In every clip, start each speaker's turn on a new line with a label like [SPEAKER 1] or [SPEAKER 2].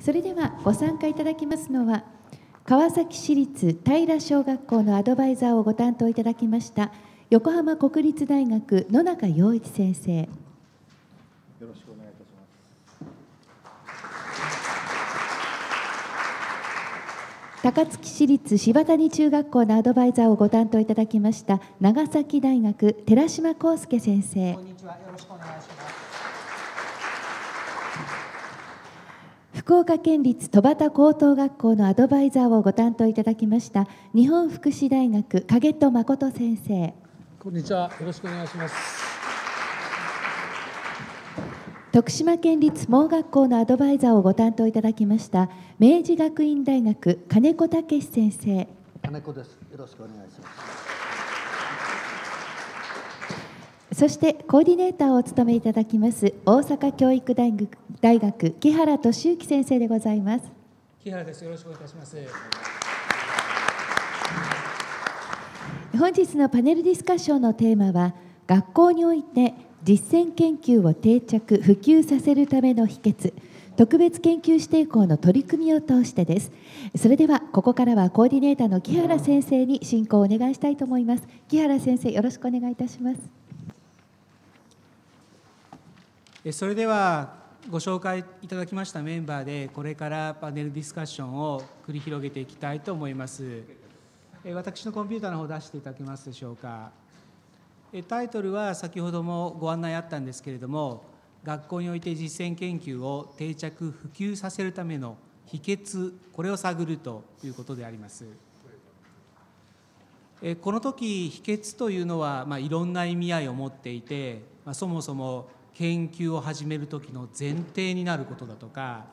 [SPEAKER 1] それではご参加いただきますのは川崎市立平小学校のアドバイザーをご担当いただきました横浜国立大学野中陽一先生よ
[SPEAKER 2] ろしくお願いいたします
[SPEAKER 1] 高槻市立柴谷中学校のアドバイザーをご担当いただきました長崎大学寺島康介先生こんにちはよろしくお願いします福岡県立戸畑高等学校のアドバイザーをご担当いただきました日本福祉大学影戸誠先生
[SPEAKER 3] こんにちはよろしくお願いします
[SPEAKER 1] 徳島県立盲学校のアドバイザーをご担当いただきました明治学院大学金子武先生
[SPEAKER 2] 金子ですよろしくお願いします
[SPEAKER 1] そしてコーディネーターを務めいただきます大阪教育大学大学木原俊之先生でございます
[SPEAKER 4] 木原ですよろしくお願いします
[SPEAKER 1] 本日のパネルディスカッションのテーマは学校において実践研究を定着普及させるための秘訣特別研究指定校の取り組みを通してですそれではここからはコーディネーターの木原先生に進行をお願いしたいと思います木原先生よろしくお願いいたします
[SPEAKER 4] それではご紹介いただきましたメンバーでこれからパネルディスカッションを繰り広げていきたいと思います私のコンピューターの方出していただけますでしょうかタイトルは先ほどもご案内あったんですけれども学校において実践研究を定着普及させるための秘訣これを探るということでありますこの時秘訣というのは、まあ、いろんな意味合いを持っていて、まあ、そもそも研究を始める時の前提になることだとか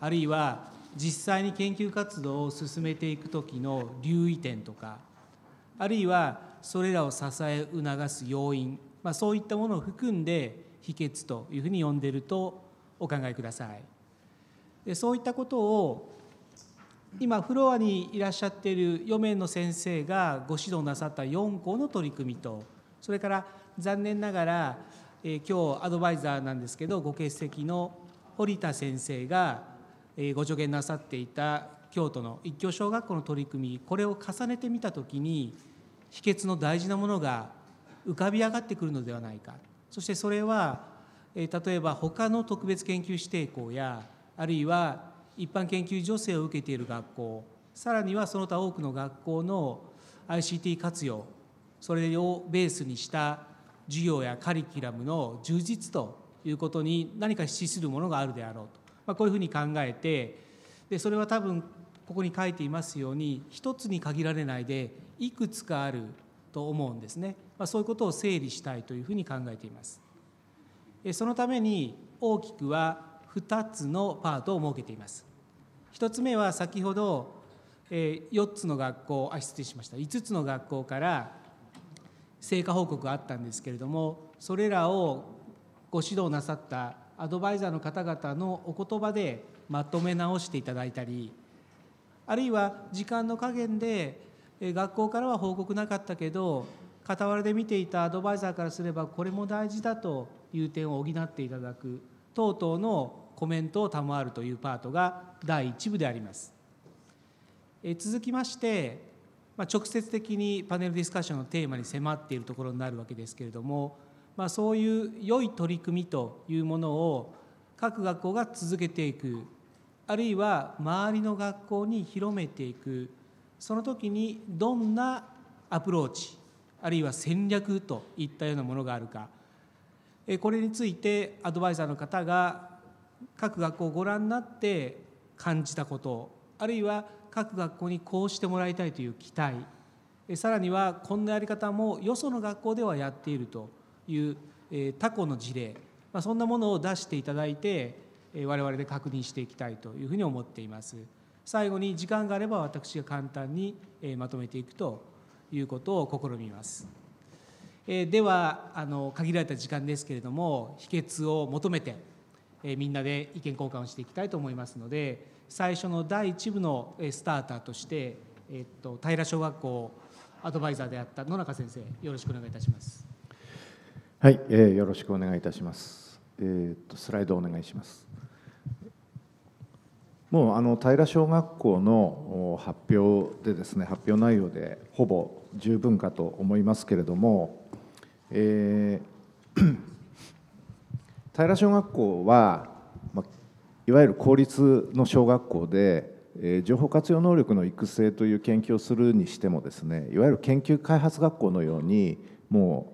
[SPEAKER 4] あるいは実際に研究活動を進めていく時の留意点とかあるいはそれらを支え促す要因、まあ、そういったものを含んで秘訣というふうに呼んでいるとお考えください。でそういったことを今フロアにいらっしゃっている4名の先生がご指導なさった4校の取り組みとそれから残念ながらえー、今日アドバイザーなんですけどご欠席の堀田先生が、えー、ご助言なさっていた京都の一挙小学校の取り組みこれを重ねてみたときに秘訣の大事なものが浮かび上がってくるのではないかそしてそれは、えー、例えば他の特別研究指定校やあるいは一般研究助成を受けている学校さらにはその他多くの学校の ICT 活用それをベースにした授業やカリキュラムの充実ということに何か資するものがあるであろうと、まあ、こういうふうに考えてでそれは多分ここに書いていますように一つに限られないでいくつかあると思うんですね、まあ、そういうことを整理したいというふうに考えていますそのために大きくは2つのパートを設けています1つ目は先ほど4つの学校あ失礼しました5つの学校から成果報告があったんですけれどもそれらをご指導なさったアドバイザーの方々のお言葉でまとめ直していただいたりあるいは時間の加減で学校からは報告なかったけど傍らで見ていたアドバイザーからすればこれも大事だという点を補っていただく等々のコメントを賜るというパートが第1部であります。え続きましてまあ、直接的にパネルディスカッションのテーマに迫っているところになるわけですけれども、まあ、そういう良い取り組みというものを各学校が続けていくあるいは周りの学校に広めていくその時にどんなアプローチあるいは戦略といったようなものがあるかこれについてアドバイザーの方が各学校をご覧になって感じたことあるいは各学校にこうしてもらいたいという期待さらにはこんなやり方もよその学校ではやっているという他校の事例、まあ、そんなものを出していただいて我々で確認していきたいというふうに思っています最後に時間があれば私が簡単にまとめていくということを試みますではあの限られた時間ですけれども秘訣を求めてみんなで意見交換をしていきたいと思いますので最初の第一部のスターターとして、えっと、平小学校アドバイザーであった野中先生よろしくお願いいたします
[SPEAKER 5] はい、えー、よろしくお願いいたしますえー、っとスライドお願いしますもうあの平小学校の発表でですね発表内容でほぼ十分かと思いますけれども、えー、平小学校はいわゆる公立の小学校で、え情報活用能力の育成という研究をするにしてもですねいわゆる研究開発学校のようにも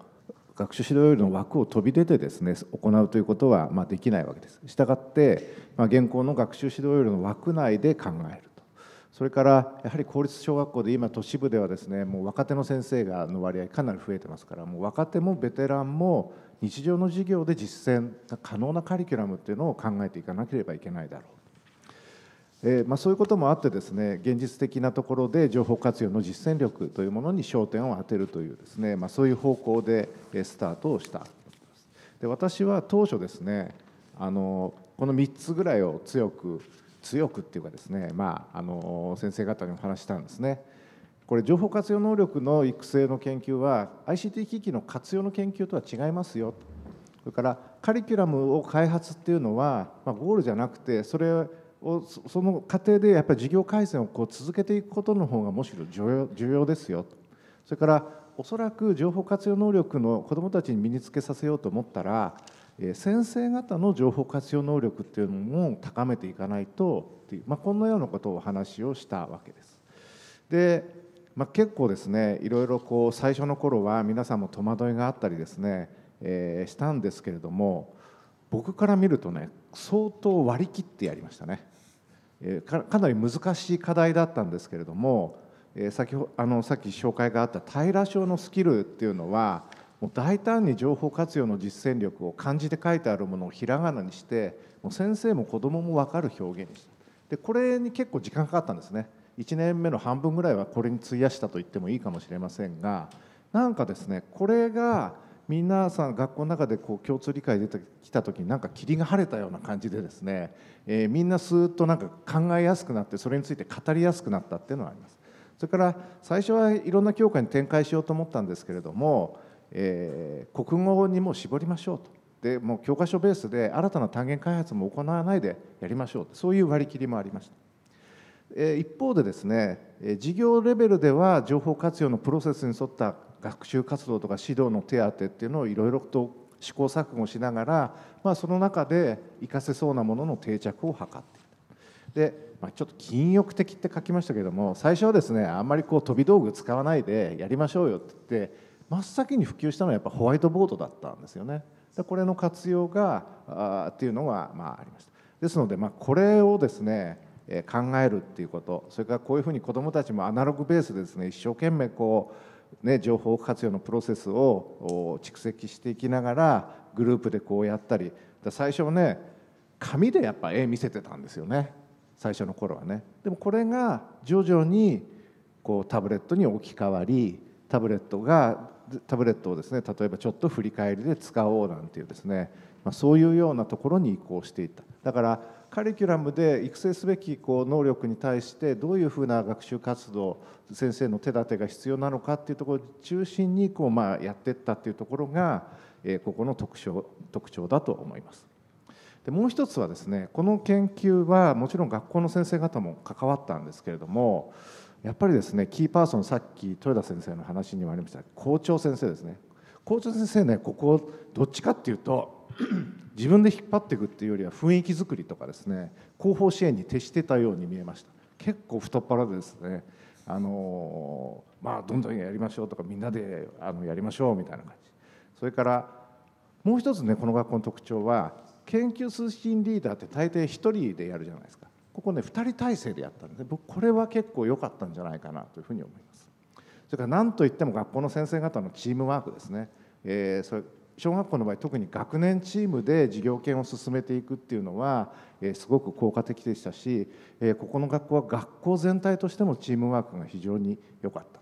[SPEAKER 5] う学習指導要領の枠を飛び出てですね行うということはまできないわけです。したがって、まあ、現行の学習指導要領の枠内で考える。とそれからやはり公立小学校で今都市部ではですねもう若手の先生がの割合かなり増えてますからもう若手もベテランも日常の授業で実践可能なカリキュラムっていうのを考えていかなければいけないだろう。えーまあ、そういうこともあってですね現実的なところで情報活用の実践力というものに焦点を当てるというですね、まあ、そういう方向でスタートをしたで私は当初ですねあのこの3つぐらいを強く強くっていうかですね、まあ、あの先生方にお話したんですねこれ情報活用能力の育成の研究は ICT 機器の活用の研究とは違いますよそれからカリキュラムを開発っていうのは、まあ、ゴールじゃなくてそれをその過程でやっぱり事業改善をこう続けていくことの方がむしろ重要ですよそれからおそらく情報活用能力の子どもたちに身につけさせようと思ったら先生方の情報活用能力っていうのも高めていかないとっていう、まあ、こんなようなことをお話をしたわけです。でまあ、結構ですねいろいろこう最初の頃は皆さんも戸惑いがあったりですね、えー、したんですけれども僕から見るとね相当割り切ってやりましたね、えー、かなり難しい課題だったんですけれども、えー、先ほあのさっき紹介があった平ら症のスキルっていうのはもう大胆に情報活用の実践力を漢字で書いてあるものをひらがなにしてもう先生も子どもも分かる表現にしたでこれに結構時間かかったんですね。1年目の半分ぐらいはこれに費やしたと言ってもいいかもしれませんがなんかですねこれが皆さん学校の中でこう共通理解出てきた時になんか霧が晴れたような感じでですね、えー、みんなスーッとなんか考えやすくなってそれについて語りやすくなったっていうのはあります。それから最初はいろんな教科に展開しようと思ったんですけれども、えー、国語にも絞りましょうとでもう教科書ベースで新たな単元開発も行わないでやりましょうそういう割り切りもありました。一方でですね事業レベルでは情報活用のプロセスに沿った学習活動とか指導の手当っていうのをいろいろと試行錯誤しながら、まあ、その中で活かせそうなものの定着を図っていたで、まあ、ちょっと禁欲的って書きましたけども最初はですねあんまりこう飛び道具使わないでやりましょうよって言って真っ先に普及したのはやっぱホワイトボードだったんですよね。でこれの活用があっていうのが、まあ、ありました。ですので、まあ、これをですね考えるっていうことそれからこういうふうに子どもたちもアナログベースでですね一生懸命こう、ね、情報活用のプロセスを蓄積していきながらグループでこうやったり最初ね紙でやっぱ絵見せてたんですよね最初の頃はねでもこれが徐々にこうタブレットに置き換わりタブレットがタブレットをですね例えばちょっと振り返りで使おうなんていうですね、まあ、そういうようなところに移行していっただからカリキュラムで育成すべきこう能力に対してどういうふうな学習活動先生の手立てが必要なのかっていうところを中心にこうまあやっていったっていうところが、えここの特徴特徴だと思います。でもう一つはですねこの研究はもちろん学校の先生方も関わったんですけれどもやっぱりですねキーパーソンさっき豊田先生の話にもありました校長先生ですね校長先生ねここどっちかっていうと自分で引っ張っていくっていうよりは雰囲気作りとかですね後方支援に徹してたように見えました結構太っ腹でですねあのまあどんどんやりましょうとかみんなであのやりましょうみたいな感じそれからもう一つねこの学校の特徴は研究推進リーダーって大抵1人でやるじゃないですかここね2人体制でやったんで、僕これは結構良かったんじゃないかなというふうに思いますそれから何といっても学校の先生方のチームワークですね、えー、それ小学校の場合特に学年チームで授業権を進めていくっていうのは、えすごく効果的でしたし、えここの学校は学校全体としてもチームワークが非常に良かった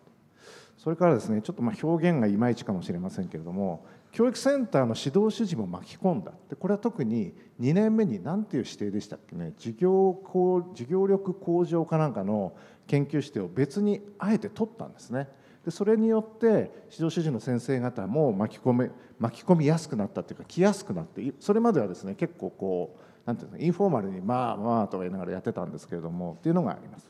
[SPEAKER 5] それからですねちょっとま表現がいまいちかもしれませんけれども教育センターの指導主事も巻き込んだでこれは特に2年目に何ていう指定でしたっけね授業こう授業力向上かなんかの研究指定を別にあえて取ったんですね。でそれによって指導主事の先生方も巻き込め巻き込みやすくなったというか来やすくなってそれまではですね結構こうんていうんですかインフォーマルにまあまあとか言いながらやってたんですけれどもっていうのがあります。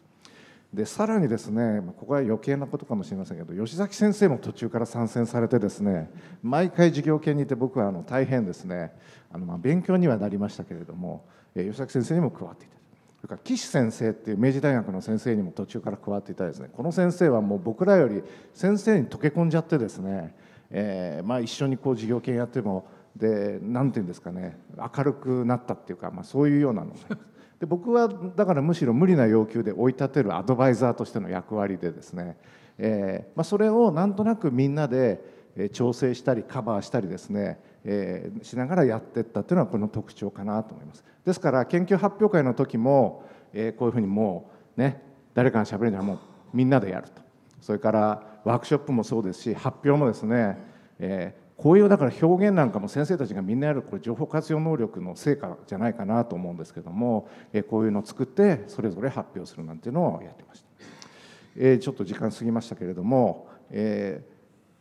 [SPEAKER 5] でさらにですねここは余計なことかもしれませんけど吉崎先生も途中から参戦されてですね毎回授業系にいて僕はあの大変ですねあのま勉強にはなりましたけれども吉崎先生にも加わっていたそれから岸先生っていう明治大学の先生にも途中から加わっていたですねこの先生はもう僕らより先生に溶け込んじゃってですね、えーまあ、一緒にこう事業研やってもで何て言うんですかね明るくなったっていうか、まあ、そういうようなの、ね、で僕はだからむしろ無理な要求で追い立てるアドバイザーとしての役割でですね、えーまあ、それをなんとなくみんなで調整したりカバーしたりですねえー、しながらやっていったというのはこの特徴かなと思います。ですから研究発表会の時も、えー、こういうふうにもうね誰かがしゃべるにはもうみんなでやるとそれからワークショップもそうですし発表もですね、えー、こういうだから表現なんかも先生たちがみんなやるこれ情報活用能力の成果じゃないかなと思うんですけども、えー、こういうのを作ってそれぞれ発表するなんていうのをやってました。えー、ちょっと時間過ぎましたけれども、え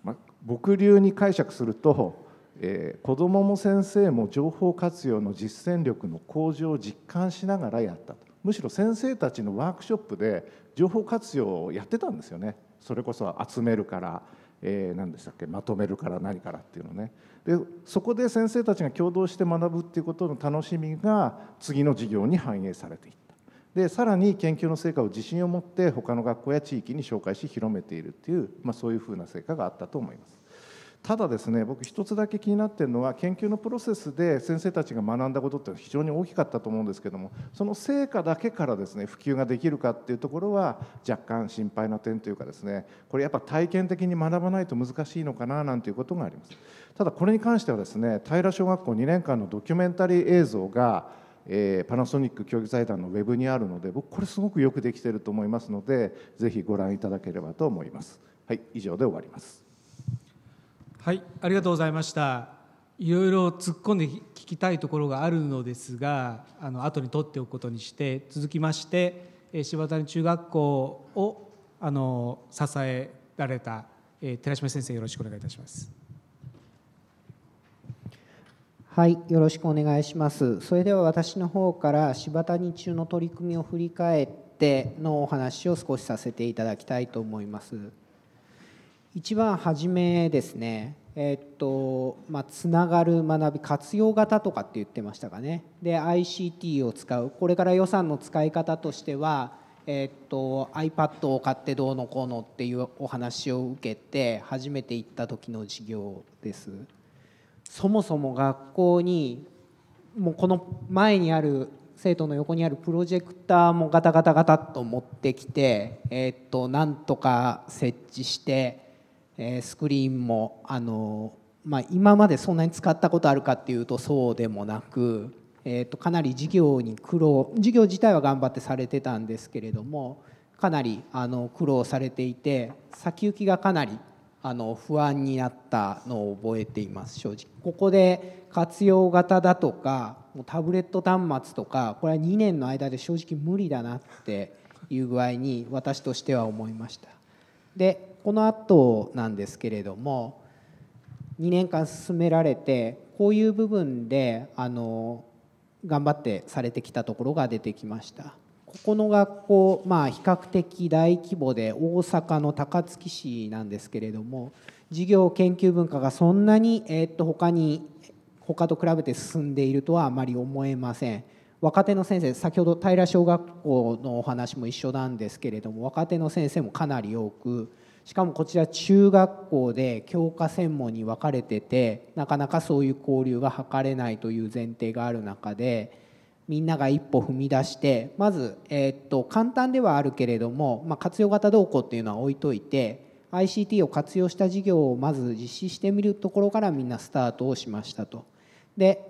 [SPEAKER 5] ーま、僕流に解釈するとえー、子どもも先生も情報活用の実践力の向上を実感しながらやったとむしろ先生たちのワークショップで情報活用をやってたんですよねそれこそ集めるから、えー、何でしたっけまとめるから何からっていうのねでそこで先生たちが共同して学ぶっていうことの楽しみが次の授業に反映されていったでさらに研究の成果を自信を持って他の学校や地域に紹介し広めているっていう、まあ、そういうふうな成果があったと思います。ただですね僕一つだけ気になってるのは研究のプロセスで先生たちが学んだことって非常に大きかったと思うんですけどもその成果だけからですね普及ができるかっていうところは若干心配な点というかですねこれやっぱ体験的に学ばないと難しいのかななんていうことがありますただこれに関してはですね平小学校2年間のドキュメンタリー映像がえー、パナソニック競技財団のウェブにあるので僕これすごくよくできてると思いますのでぜひご覧いただければと思います。はい、以上で終わります。
[SPEAKER 4] はいありがとうございましたいろいろ突っ込んで聞きたいところがあるのですがあの後に取っておくことにして続きましてえ柴谷中学校をあの支えられたえ寺島先生よろしくお願いいたします
[SPEAKER 6] はいよろしくお願いしますそれでは私の方から柴谷中の取り組みを振り返ってのお話を少しさせていただきたいと思います一番初めですねえっとまあ、つながる学び活用型とかって言ってましたかねで ICT を使うこれから予算の使い方としては、えっと iPad を買ってどうのこうのっていうお話を受けて初めて行った時の授業ですそもそも学校にもうこの前にある生徒の横にあるプロジェクターもガタガタガタっと持ってきて、えっとなんとか設置して。えスクリーンもあの、まあ、今までそんなに使ったことあるかっていうとそうでもなく、えー、とかなり事業に苦労事業自体は頑張ってされてたんですけれどもかなりあの苦労されていて先行きがかなりあの不安になったのを覚えています正直ここで活用型だとかもうタブレット端末とかこれは2年の間で正直無理だなっていう具合に私としては思いましたでこの後なんですけれども2年間進められてこういう部分であの頑張ってされてきたところが出てきました。ここの学校、まあ、比較的大規模で大阪の高槻市なんですけれども事業研究文化がそんなに、えー、っと他に他と比べて進んでいるとはあまり思えません。若手の先生先ほど平小学校のお話も一緒なんですけれども若手の先生もかなり多くしかもこちら中学校で教科専門に分かれててなかなかそういう交流が図れないという前提がある中でみんなが一歩踏み出してまず、えー、っと簡単ではあるけれども、まあ、活用型動向っていうのは置いといて ICT を活用した事業をまず実施してみるところからみんなスタートをしましたと。で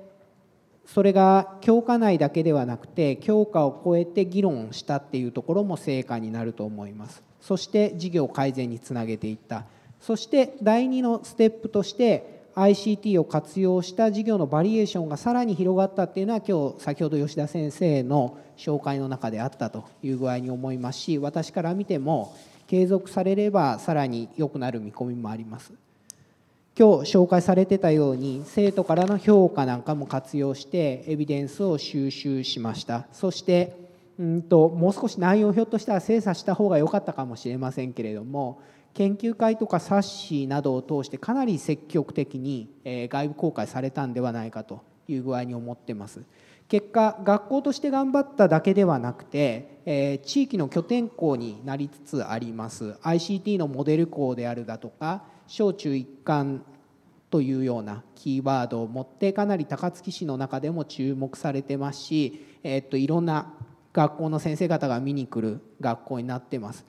[SPEAKER 6] それが教科内だけではなくて教科を超えて議論したっていうところも成果になると思います。そして事業改善につなげていったそして第2のステップとして ICT を活用した事業のバリエーションがさらに広がったっていうのは今日先ほど吉田先生の紹介の中であったという具合に思いますし私から見ても継続されればさらに良くなる見込みもあります今日紹介されてたように生徒からの評価なんかも活用してエビデンスを収集しましたそしてうんともう少し内容をひょっとしたら精査した方が良かったかもしれませんけれども研究会とか冊子などを通してかなり積極的に外部公開されたんではないかという具合に思ってます。結果学校として頑張っただけではなくて、え地域の拠点校になりつつあります ICT のモデル校であるだとか小中一貫というようなキーワードを持ってかなり高槻市の中でも注目されてますし、えっといろんな学校の先生方が見に来る学校になってます。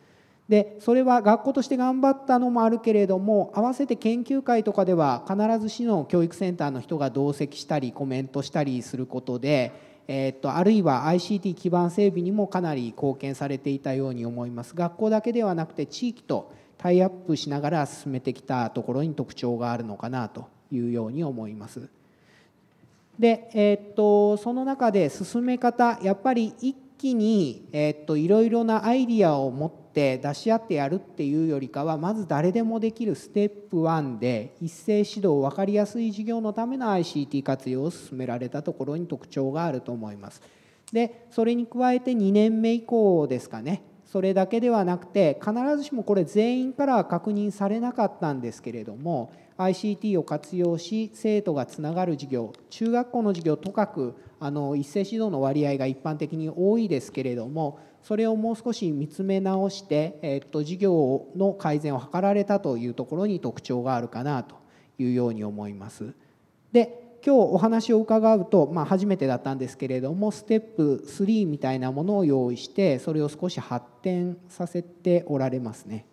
[SPEAKER 6] でそれは学校として頑張ったのもあるけれども合わせて研究会とかでは必ず市の教育センターの人が同席したりコメントしたりすることで、えー、っとあるいは ICT 基盤整備にもかなり貢献されていたように思います学校だけではなくて地域とタイアップしながら進めてきたところに特徴があるのかなというように思います。で、えー、っとその中で進め方やっぱり一気に、えっといろいろなアイディアを持って出し合ってやるっていうよりかはまず誰でもできるステップ1で一斉指導分かりやすい事業のための ICT 活用を進められたところに特徴があると思います。でそれに加えて2年目以降ですかねそれだけではなくて必ずしもこれ全員から確認されなかったんですけれども ICT を活用し生徒がつながる授業中学校の授業とかくあの一斉指導の割合が一般的に多いですけれどもそれをもう少し見つめ直して、えっと、事業の改善を図られたというところに特徴があるかなというように思います。で今日お話を伺うと、まあ、初めてだったんですけれどもステップ3みたいなものを用意してそれを少し発展させておられますね。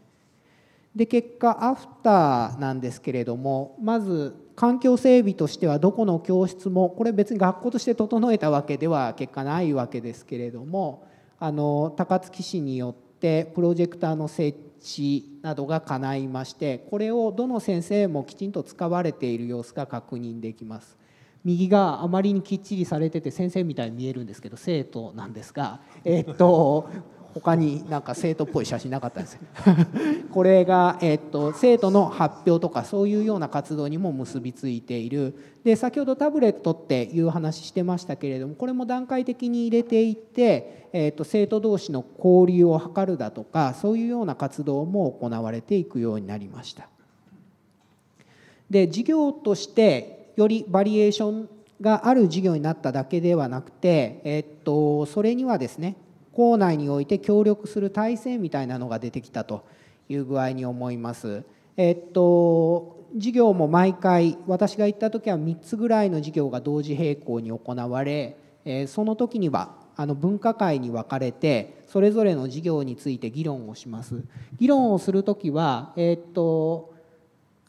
[SPEAKER 6] で結果アフターなんですけれどもまず環境整備としてはどこの教室もこれ別に学校として整えたわけでは結果ないわけですけれどもあの高槻市によってプロジェクターの設置などが叶いましてこれをどの先生もきちんと使われている様子が確認できます。右があまりにきっちりされてて先生みたいに見えるんですけど生徒なんですが、えっと他になんか生徒っぽい写真なかったんですよ これが、えっと、生徒の発表とかそういうような活動にも結びついているで先ほどタブレットっていう話してましたけれどもこれも段階的に入れていって、えっと、生徒同士の交流を図るだとかそういうような活動も行われていくようになりました。で事業としてよりバリエーションがある事業になっただけではなくて、えっと、それにはですね校内において協力する体制みたいなのが出てきたという具合に思います。えっと授業も毎回私が行った時は3つぐらいの授業が同時並行に行われ、えその時にはあの分科会に分かれてそれぞれの事業について議論をします議論をする時は、えー、っと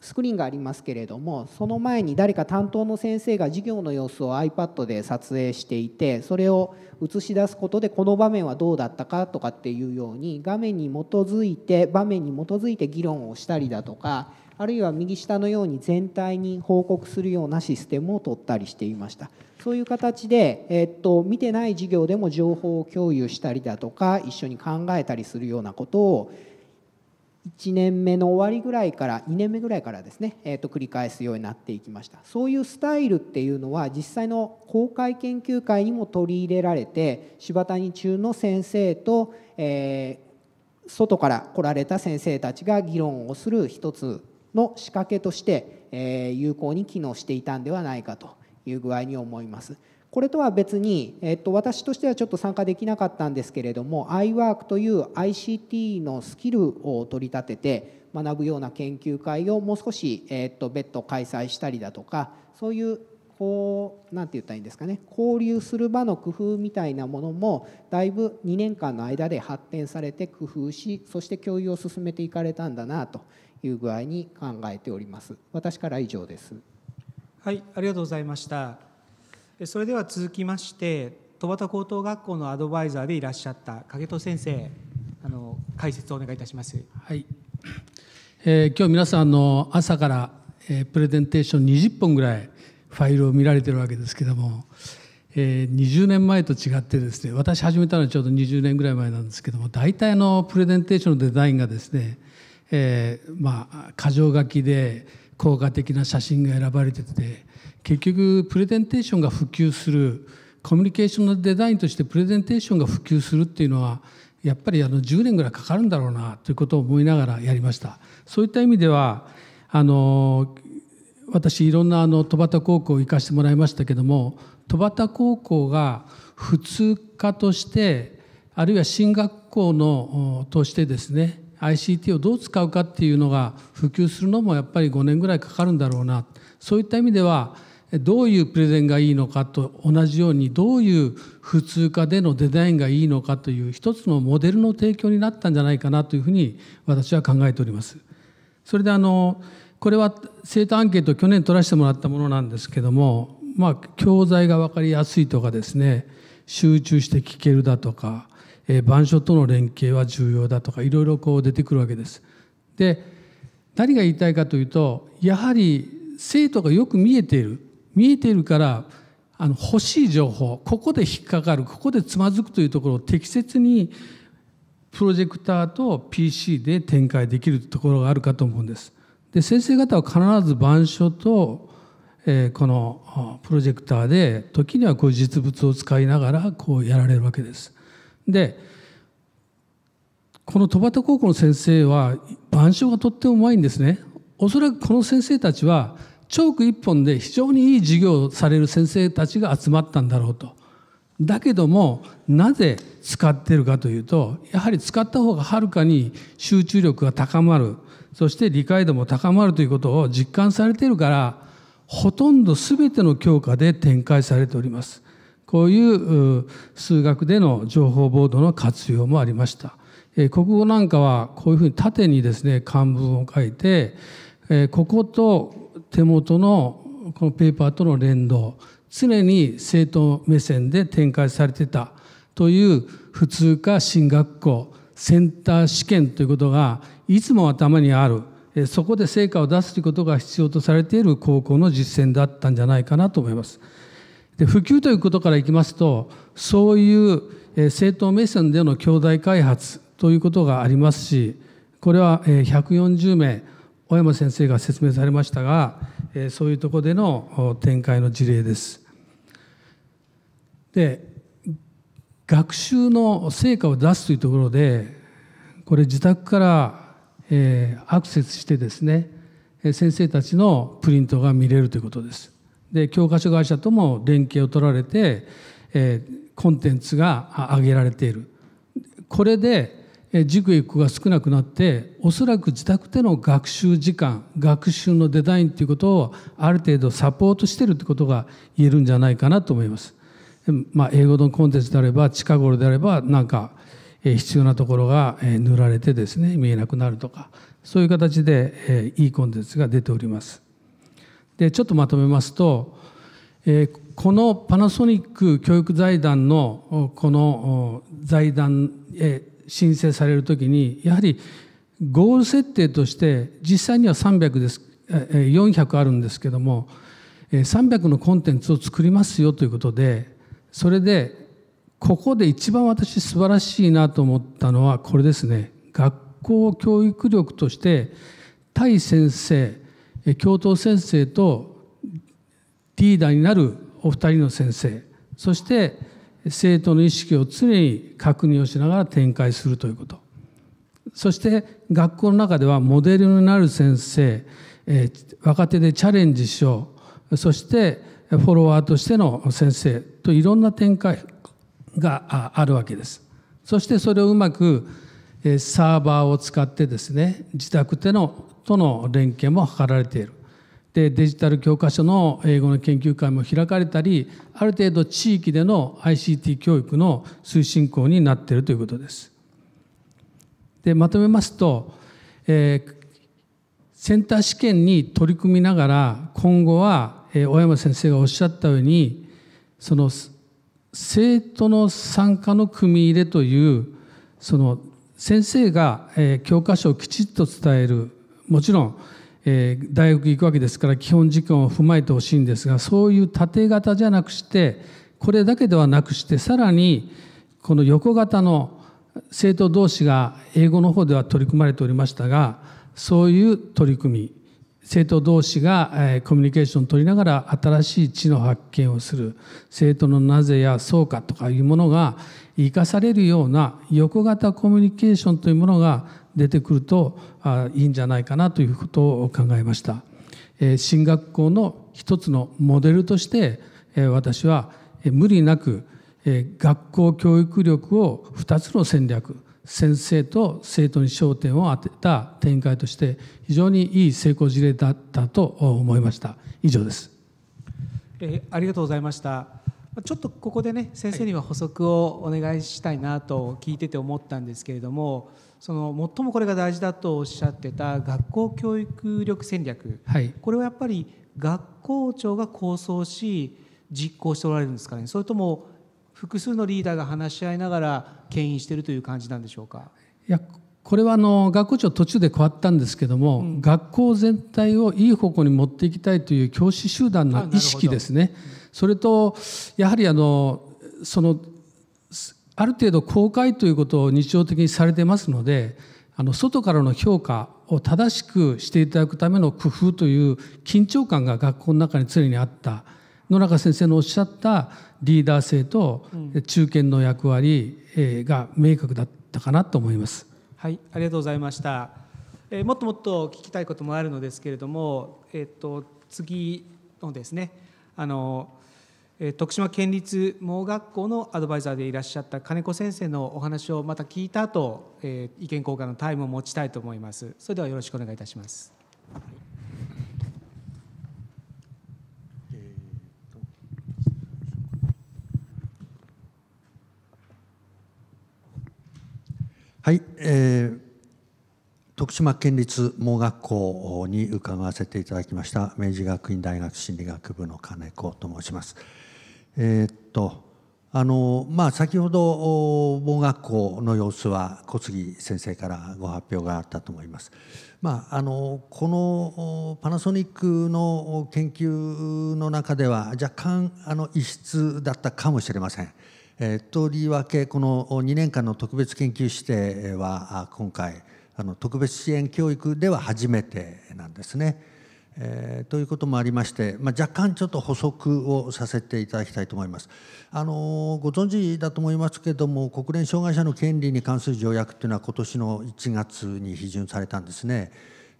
[SPEAKER 6] スクリーンがありますけれどもその前に誰か担当の先生が授業の様子を iPad で撮影していてそれを映し出すことでこの場面はどうだったかとかっていうように画面に基づいて場面に基づいて議論をしたりだとかあるいは右下のように全体に報告するようなシステムを取ったりしていました。そういう形で、えっと、見てない授業でも情報を共有したりだとか一緒に考えたりするようなことを1年目の終わりぐらいから2年目ぐらいからですね、えー、と繰り返すようになっていきましたそういうスタイルっていうのは実際の公開研究会にも取り入れられて柴谷中の先生と、えー、外から来られた先生たちが議論をする一つの仕掛けとして、えー、有効に機能していたんではないかという具合に思います。これとは別に、えっと、私としてはちょっと参加できなかったんですけれども iWork という ICT のスキルを取り立てて学ぶような研究会をもう少し、えっと、別途開催したりだとかそういうこう何て言ったらいいんですかね交流する場の工夫みたいなものもだいぶ2年間の間で発展されて工夫しそして共有を進めていかれたんだなという具合に考えております。私から以上です。
[SPEAKER 4] はい、ありがとうございました。それでは続きまして戸端高等学校のアドバイザーでいらっしゃった影戸先生あの解説をお願いいたします。は
[SPEAKER 3] い、えー、今日皆さんの朝から、えー、プレゼンテーション20本ぐらいファイルを見られてるわけですけども、えー、20年前と違ってですね私始めたのはちょうど20年ぐらい前なんですけども大体のプレゼンテーションのデザインがですね、えー、まあ箇条書きで効果的な写真が選ばれてて結局プレゼンテーションが普及するコミュニケーションのデザインとしてプレゼンテーションが普及するっていうのはやっぱりあの10年ぐらいかかるんだろうなということを思いながらやりましたそういった意味ではあの私いろんなあの戸端高校を行かしてもらいましたけども戸端高校が普通科としてあるいは進学校のとしてですね ICT をどう使うかっていうのが普及するのもやっぱり5年ぐらいかかるんだろうなそういった意味ではどういうプレゼンがいいのかと同じようにどういう普通科でのデザインがいいのかという一つのモデルの提供になったんじゃないかなというふうに私は考えております。それであのこれは生徒アンケートを去年取らせてもらったものなんですけども、まあ、教材が分かりやすいとかですね集中して聞けるだとか、え板書との連携は重要だとかいろいろこう出てくるわけです。で何が言いたいかというとやはり生徒がよく見えている見えているからあの欲しい情報ここで引っかかるここでつまずくというところを適切にプロジェクターと PC で展開できるところがあるかと思うんです。で先生方は必ず板書と、えー、このプロジェクターで時にはこう実物を使いながらこうやられるわけです。でこの戸端高校の先生は板書がとってもうまいんですね。おそらくこの先生たちはチョーク一本で非常にいい授業をされる先生たちが集まったんだろうと。だけどもなぜ使ってるかというとやはり使った方がはるかに集中力が高まるそして理解度も高まるということを実感されているからほとんど全ての教科で展開されております。こういう数学での情報ボードの活用もありました。国語なんかはこういうふうに縦にですね漢文を書いてここと手元のこのペーパーとの連動常に生徒目線で展開されてたという普通科進学校センター試験ということがいつも頭にあるそこで成果を出すということが必要とされている高校の実践だったんじゃないかなと思います。で普及ということからいきますとそういう政党目線での教材開発ということがありますしこれは140名小山先生が説明されましたが、えー、そういうとこでの展開の事例です。で学習の成果を出すというところでこれ自宅から、えー、アクセスしてですね先生たちのプリントが見れるということです。で教科書会社とも連携を取られて、えー、コンテンツが上げられている。これで塾へ行く子が少なくなっておそらく自宅での学習時間学習のデザインということをある程度サポートしてるってことが言えるんじゃないかなと思います。まあ、英語のコンテンツであれば近頃であればなんか必要なところが塗られてですね見えなくなるとかそういう形でいいコンテンツが出ております。でちょっとまとめますとこのパナソニック教育財団のこの財団申請されるときにやはりゴール設定として実際には300です400あるんですけども300のコンテンツを作りますよということでそれでここで一番私素晴らしいなと思ったのはこれですね学校教育力として対先生教頭先生とリーダーになるお二人の先生そして生徒の意識を常に確認をしながら展開するということそして学校の中ではモデルになる先生、え若手でチャレンジしようそしてフォロワーとしての先生といろんな展開があるわけですそしてそれをうまくサーバーを使ってですね自宅でのとの連携も図られているでデジタル教科書の英語の研究会も開かれたりある程度地域での ICT 教育の推進校になっているということです。でまとめますと、えー、センター試験に取り組みながら今後は、えー、小山先生がおっしゃったようにその生徒の参加の組み入れというその先生が、えー、教科書をきちっと伝えるもちろんえー、大学行くわけですから基本時間を踏まえてほしいんですがそういう縦型じゃなくしてこれだけではなくしてさらにこの横型の生徒同士が英語の方では取り組まれておりましたがそういう取り組み生徒同士がコミュニケーションを取りながら新しい知の発見をする生徒のなぜやそうかとかいうものが生かされるような横型コミュニケーションというものが出てくるとあいいんじゃないかなということを考えました、えー、進学校の一つのモデルとして、えー、私はえ無理なく、えー、学校教育力を二つの戦略先生と生徒に焦点を当てた展開として非常にいい成功事例だったと思いました以上です、
[SPEAKER 4] えー、ありがとうございましたちょっとここでね先生には補足をお願いしたいなと聞いてて思ったんですけれども、はいその最もこれが大事だとおっしゃってた学校教育力戦略、はい、これはやっぱり学校長が構想し実行しておられるんですかねそれとも複数のリーダーが話し合いながら牽引しているという感じなんでしょうか
[SPEAKER 3] いやこれはあの学校長途中で変わったんですけども、うん、学校全体をいい方向に持っていきたいという教師集団の意識ですねそれとやはりあのそのある程度公開ということを日常的にされてますのであの外からの評価を正しくしていただくための工夫という緊張感が学校の中に常にあった野中先生のおっしゃったリーダー性と中堅の役割が明確だったかなと思います。
[SPEAKER 4] はい、ありがとうございました。えもっともっと聞きたいこともあるのですけれども、えっと次のですね、あの徳島県立盲学校のアドバイザーでいらっしゃった金子先生のお話をまた聞いた後、えー、意見交換のタイムを持ちたいと思いますそれではよろしくお願いいたします、え
[SPEAKER 2] ー、はい、えー、徳島県立盲学校に伺わせていただきました明治学院大学心理学部の金子と申します。えー、っとあのまあ、先ほど盲学校の様子は小杉先生からご発表があったと思います。まあ、あのこのパナソニックの研究の中では若干あの異質だったかもしれません。えとりわけこの2年間の特別研究指定は今回あの特別支援教育では初めてなんですね。えー、ということもありまして、まあ、若干ちょっと補足をさせていただきたいと思います。あのご存知だと思いますけれども国連障害者の権利に関する条約というのは今年の1月に批准されたんですね。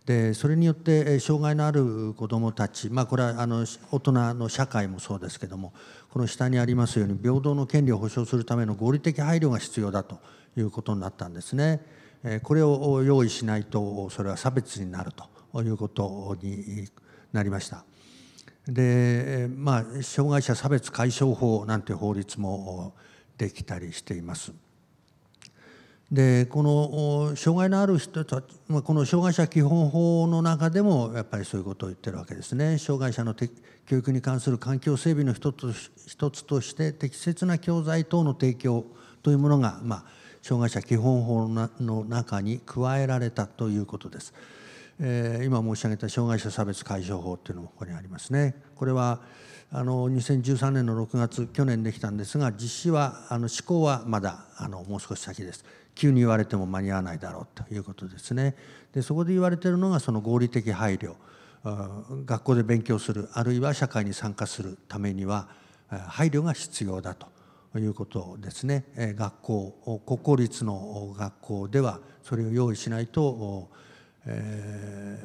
[SPEAKER 2] でそれによって障害のある子どもたち、まあ、これはあの大人の社会もそうですけどもこの下にありますように平等の権利を保障するための合理的配慮が必要だということになったんですね。これを用意しないとそれは差別になると。ということになりました。でまあ障害者差別解消法なんて法律もできたりしています。でこの障害のある人たちこの障害者基本法の中でもやっぱりそういうことを言ってるわけですね障害者の教育に関する環境整備の一つ一つとして適切な教材等の提供というものが、まあ、障害者基本法の中に加えられたということです。え今申し上げた障害者差別解消法というのもここにありますね。これはあの2013年の6月去年できたんですが実施はあの施行はまだあのもう少し先です。急に言われても間に合わないだろうということですね。でそこで言われてるのがその合理的配慮学校で勉強するあるいは社会に参加するためには配慮が必要だと。いうことですね学校国公立の学校ではそれを用意しないとえ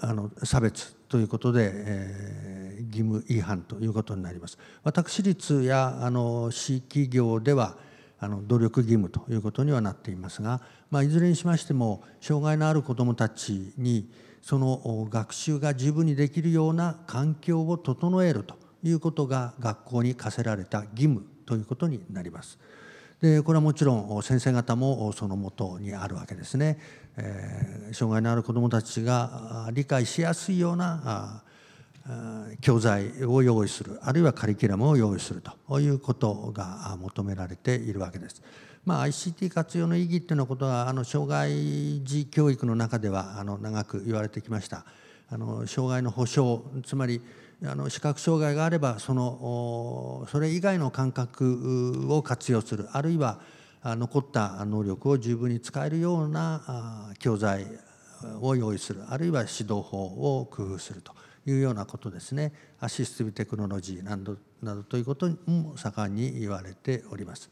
[SPEAKER 2] あの差別ということで、えー、義務違反ということになります。私立やあの市企業ではあの努力義務ということにはなっていますが、まあ、いずれにしましても障害のある子どもたちにその学習が十分にできるような環境を整えるということが学校に課せられた義務ということになります。でこれはもちろん先生方もそのもとにあるわけですね。えー、障害のある子どもたちが理解しやすいような教材を用意するあるいはカリキュラムを用意するということが求められているわけです。まあ、ICT 活用の意義っていうのことはあの障害児教育の中ではあの長く言われてきました。あの障害の保障つまりあの視覚障害があればそのそれ以外の感覚を活用するあるいは残った能力を十分に使えるような教材を用意するあるいは指導法を工夫するというようなことですねアシスティブテクノロジーなどなどということも盛んに言われております。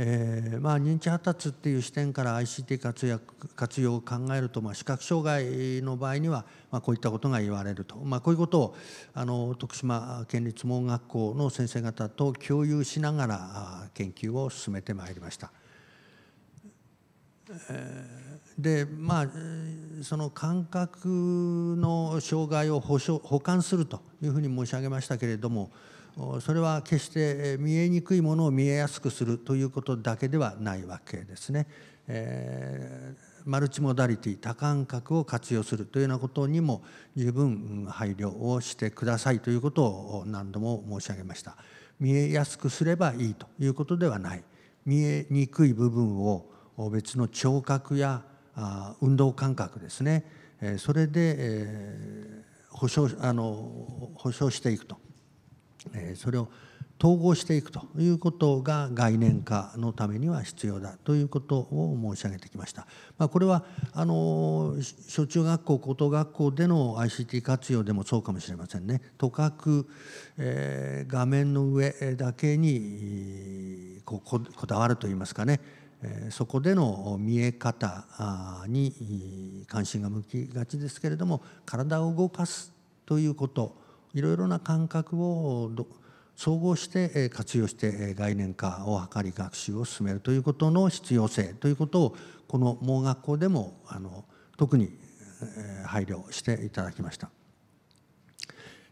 [SPEAKER 2] えーまあ、認知発達っていう視点から ICT 活躍活用を考えると、まあ、視覚障害の場合には、まあ、こういったことが言われると、まあ、こういうことをあの徳島県立盲学校の先生方と共有しながら研究を進めてまいりました。でまあその感覚の障害を保障保管するというふうに申し上げましたけれどもそれは決して見えにくいものを見えやすくするということだけではないわけですね。えー、マルチモダリティ多感覚を活用するというようなことにも十分配慮をしてくださいということを何度も申し上げました。見えやすくすればいいということではない。見えにくい部分を別の聴覚や運動感覚ですねそれで保証あの保証していくとそれを統合していくということが概念化のためには必要だということを申し上げてきました。まあ、これはあの小中学校高等学校での ICT 活用でもそうかもしれませんね。とかく、えー、画面の上だけにここだわるといいますかねそこでの見え方に関心が向きがちですけれども体を動かすということいろいろな感覚を総合して活用して概念化を図り学習を進めるということの必要性ということをこの盲学校でもあの特に配慮していただきました。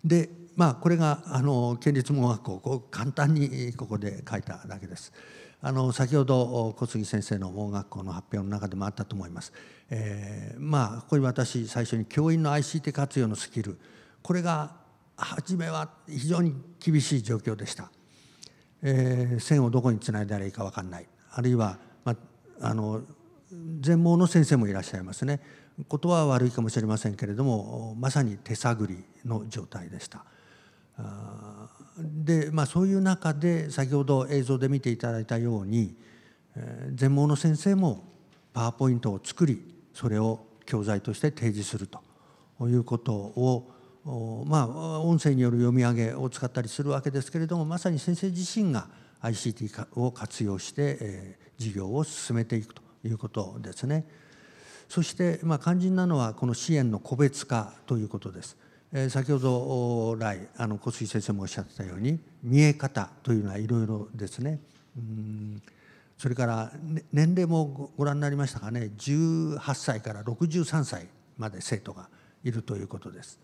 [SPEAKER 2] でまあこれがあの県立盲学校を簡単にここで書いただけです。あの先ほど小杉先生の盲学校の発表の中でもあったと思います。えー、まあここに私最初に教員の ICT 活用のスキルこれが初めは非常に厳しい状況でした、えー、線をどこにつないだらいいか分かんないあるいは、まあ、あの全盲の先生もいらっしゃいますねことは悪いかもしれませんけれどもまさに手探りの状態でした。で、まあ、そういう中で先ほど映像で見ていただいたように、え全盲の先生もパワーポイントを作りそれを教材として提示するということをまあ、音声による読み上げを使ったりするわけですけれどもまさに先生自身が ICT を活用して、えー、事業を進めていくということですね。そして、まあ、肝心なのはこの支援の個別化ということです。え先ほど来あの小杉先生もおっしゃってたように見え方というのはいろいろですね。うんそれから、ね、年齢もご覧になりましたかね18歳から63歳まで生徒がいるということです。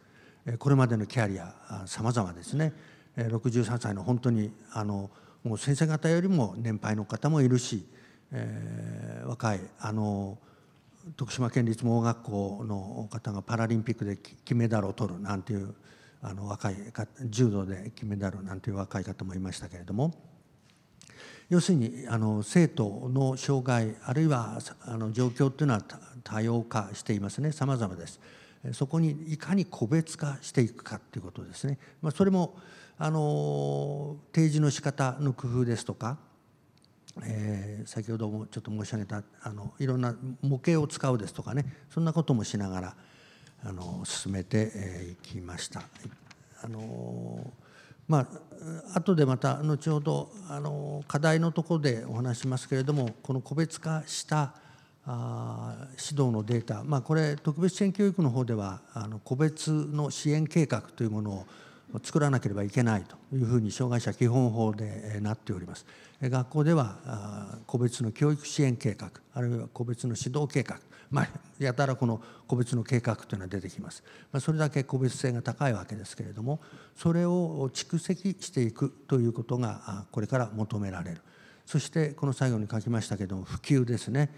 [SPEAKER 2] これまでのキャリアさまざまですね63歳の本当にあのもう先生方よりも年配の方もいるし、えー、若いあの徳島県立盲学校の方がパラリンピックで金メダルを取るなんていうあの若い柔道で金メダルなんていう若い方もいましたけれども要するにあの生徒の障害あるいはあの状況というのは多様化していますね様々です。そこにいかに個別化していくかということですね、まあ、それもあの提示の仕方の工夫ですとか、えー、先ほどもちょっと申し上げたあのいろんな模型を使うですとかねそんなこともしながらあの進めてい、きました。あのまあ後でまた後ほどあの課題のところでお話しますけれどもこの個別化したあ指導のデータ、まあ、これ特別支援教育の方ではあの個別の支援計画というものを作らなければいけないというふうに障害者基本法でなっております学校では個別の教育支援計画あるいは個別の指導計画、まあ、やたらこの個別の計画というのは出てきます、まあ、それだけ個別性が高いわけですけれどもそれを蓄積していくということがこれから求められるそしてこの最後に書きましたけども普及ですね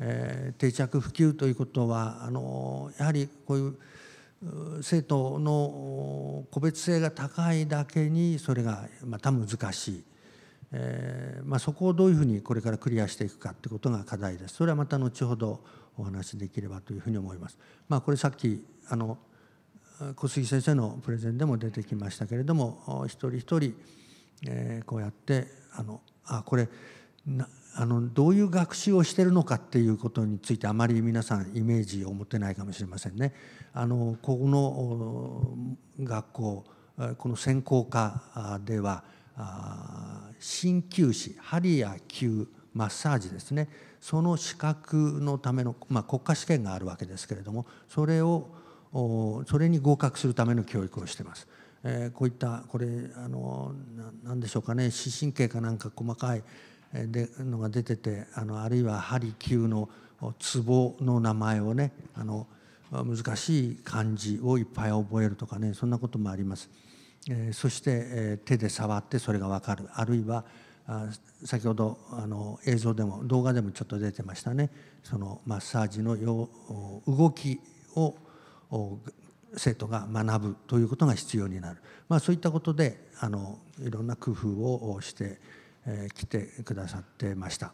[SPEAKER 2] えー、定着普及ということはあのやはりこういう生徒の個別性が高いだけにそれがまた難しい、えーまあ、そこをどういうふうにこれからクリアしていくかということが課題ですそれはまた後ほどお話しできればというふうに思います。まあ、これさっきあの小杉先生のプレゼンでも出てきましたけれども一人一人、えー、こうやってあのあこれなあのどういう学習をしてるのかっていうことについてあまり皆さんイメージを持ってないかもしれませんね。あのここの学校この専攻科では鍼灸師針や灸マッサージですねその資格のための、まあ、国家試験があるわけですけれどもそれをそれに合格するための教育をしてます。えこういったこれあのななでしょうかね視神経かなんか細かいでのが出ててあのあるいは針球のューの壺の名前をねあの難しい漢字をいっぱい覚えるとかねそんなこともあります。えー、そして、えー、手で触ってそれが分かるあるいはあ先ほどあの映像でも動画でもちょっと出てましたねそのマッサージの動きを生徒が学ぶということが必要になる、まあ、そういったことであのいろんな工夫をしてえー、来てくださってました。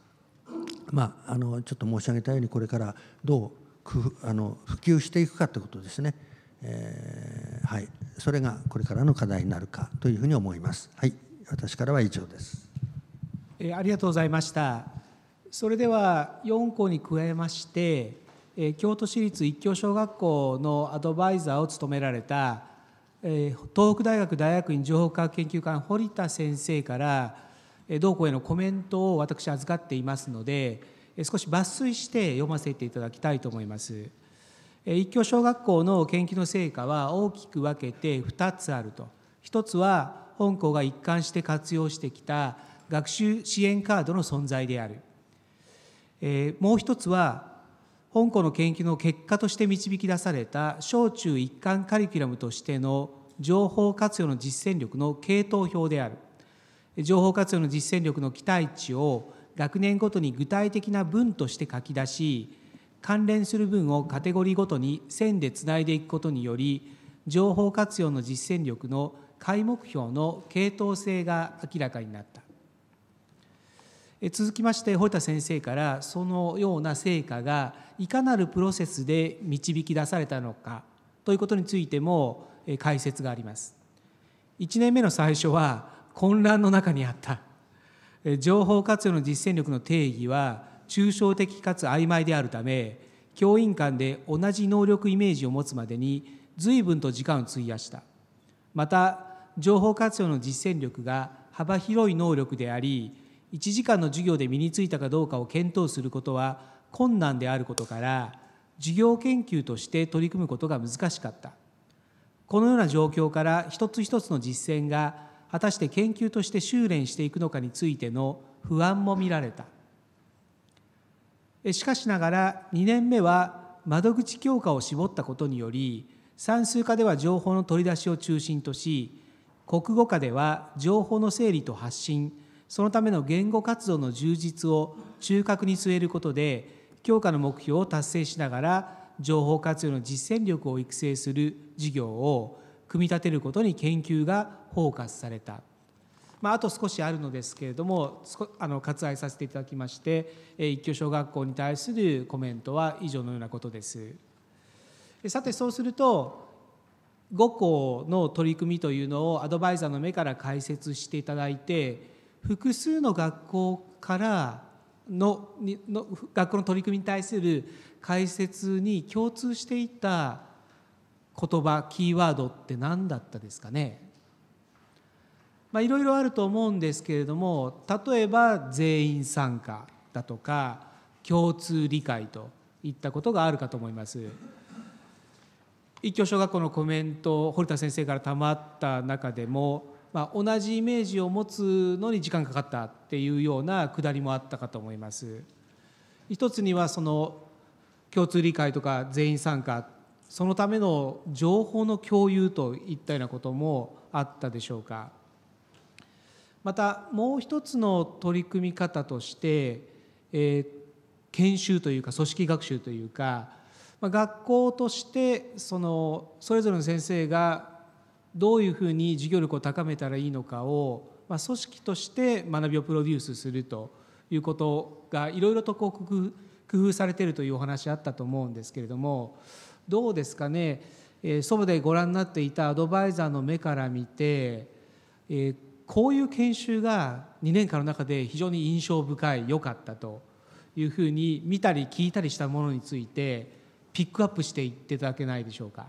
[SPEAKER 2] まあ、あのちょっと申し上げたようにこれからどう工夫あの普及していくかということですね、えー、はい、それがこれからの課題になるかというふうに思います。はい、私からは以上です。
[SPEAKER 4] えー、ありがとうございました。それでは4校に加えまして、えー、京都市立一教小学校のアドバイザーを務められた、えー、東北大学大学院情報科学研究館堀田先生から同校へのコメントを私預かっていますので少し抜粋して読ませていただきたいと思います一教小学校の研究の成果は大きく分けて2つあると1つは本校が一貫して活用してきた学習支援カードの存在である、えもう1つは本校の研究の結果として導き出された小中一貫カリキュラムとしての情報活用の実践力の系統表である情報活用の実践力の期待値を学年ごとに具体的な文として書き出し関連する文をカテゴリーごとに線でつないでいくことにより情報活用の実践力の開目標の系統性が明らかになった続きまして堀田先生からそのような成果がいかなるプロセスで導き出されたのかということについても解説があります1年目の最初は混乱の中にあった情報活用の実践力の定義は抽象的かつ曖昧であるため教員間で同じ能力イメージを持つまでに随分と時間を費やしたまた情報活用の実践力が幅広い能力であり1時間の授業で身についたかどうかを検討することは困難であることから授業研究として取り組むことが難しかったこのような状況から一つ一つの実践が果たして研究として修練していくのかについての不安も見られたしかしながら2年目は窓口強化を絞ったことにより算数科では情報の取り出しを中心とし国語科では情報の整理と発信そのための言語活動の充実を中核に据えることで教科の目標を達成しながら情報活用の実践力を育成する事業を組み立てることに研究がフォーカスされた、まあ、あと少しあるのですけれどもあの割愛させていただきまして一挙小学校に対するコメントは以上のようなことです。さてそうすると5校の取り組みというのをアドバイザーの目から解説していただいて複数の学校からのの学校の取り組みに対する解説に共通していた言葉キーワードって何だったですかねまいろいろあると思うんですけれども例えば全員参加だとか共通理解といったことがあるかと思います。一挙小学校のコメント堀田先生から賜った中でも、まあ、同じイメージを持つのに時間かかったっていうようなくだりもあったかと思います。一つにはその共通理解とか全員参加そのための情報の共有といったようなこともあったでしょうかまたもう一つの取り組み方として、えー、研修というか組織学習というか、まあ、学校としてそのそれぞれの先生がどういうふうに授業力を高めたらいいのかを、まあ、組織として学びをプロデュースするということがいろいろとこう工夫されているというお話あったと思うんですけれどもどうですかね、えー、祖母でご覧になっていたアドバイザーの目から見て、えー、こういう研修が2年間の中で非常に印象深い良かったというふうに見たり聞いたりしたものについてピックアップしていっていただけないでしょうか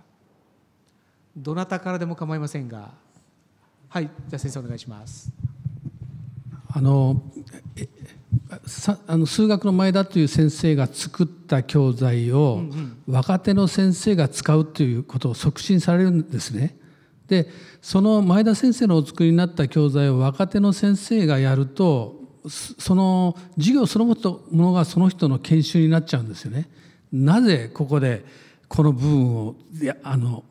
[SPEAKER 4] どなたからでも構いませんがはいじゃあ先生お願いします
[SPEAKER 3] あのあの数学の前田という先生が作った教材を若手の先生が使うということを促進されるんですね。でその前田先生のお作りになった教材を若手の先生がやるとその授業そのものがその人の研修になっちゃうんですよね。なぜここでこの部分をあの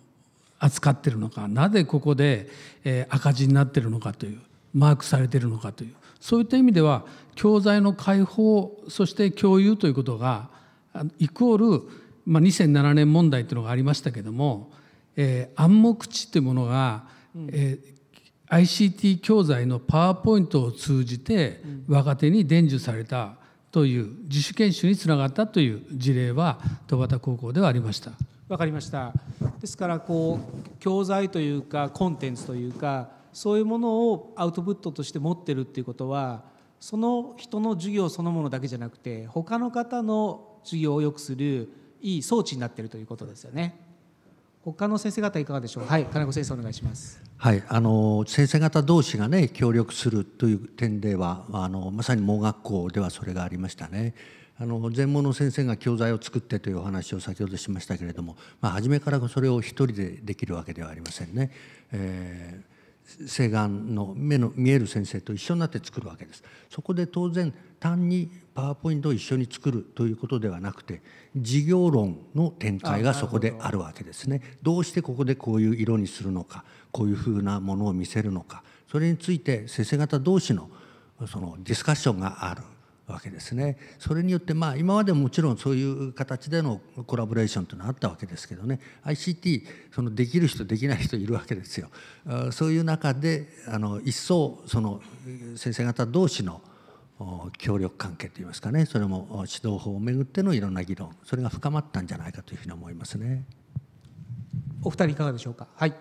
[SPEAKER 3] 扱ってるのかなぜここで、えー、赤字になってるのかというマークされてるのかというそういった意味では教材の開放そして共有ということがイコール、まあ、2007年問題というのがありましたけども、えー、暗黙知というものが、えー、ICT 教材のパワーポイントを通じて若手に伝授されたという自主研修につながったという事例は戸畑高校ではありました。
[SPEAKER 4] わかりましたですからこう教材というかコンテンツというかそういうものをアウトプットとして持ってるっていうことはその人の授業そのものだけじゃなくて他の方の授業を良くするいい装置になっているということですよね。他の先生方いかがでしょう。はい、金子先生お願いします。
[SPEAKER 2] はい、あの先生方同士がね協力するという点では、あのまさに盲学校ではそれがありましたね。あの全盲の先生が教材を作ってというお話を先ほどしましたけれども、まあ、初めからそれを一人でできるわけではありませんね。えー請願の目の見える先生と一緒になって作るわけです。そこで当然単にパワーポイントを一緒に作るということではなくて事業論の展開がそこであるわけですねどうしてここでこういう色にするのかこういうふうなものを見せるのかそれについて先生方同士のそのディスカッションがあるわけですね。それによって、まあ、今までもちろんそういう形でのコラボレーションというのはあったわけですけどね ICT そのできる人できない人いるわけですよ。そういう中であの一層その先生方同士の協力関係といいますかねそれも指導法をめぐってのいろんな議論それが深まったんじゃないかというふうに思いますね。お二人いかがでしょう
[SPEAKER 6] か。はい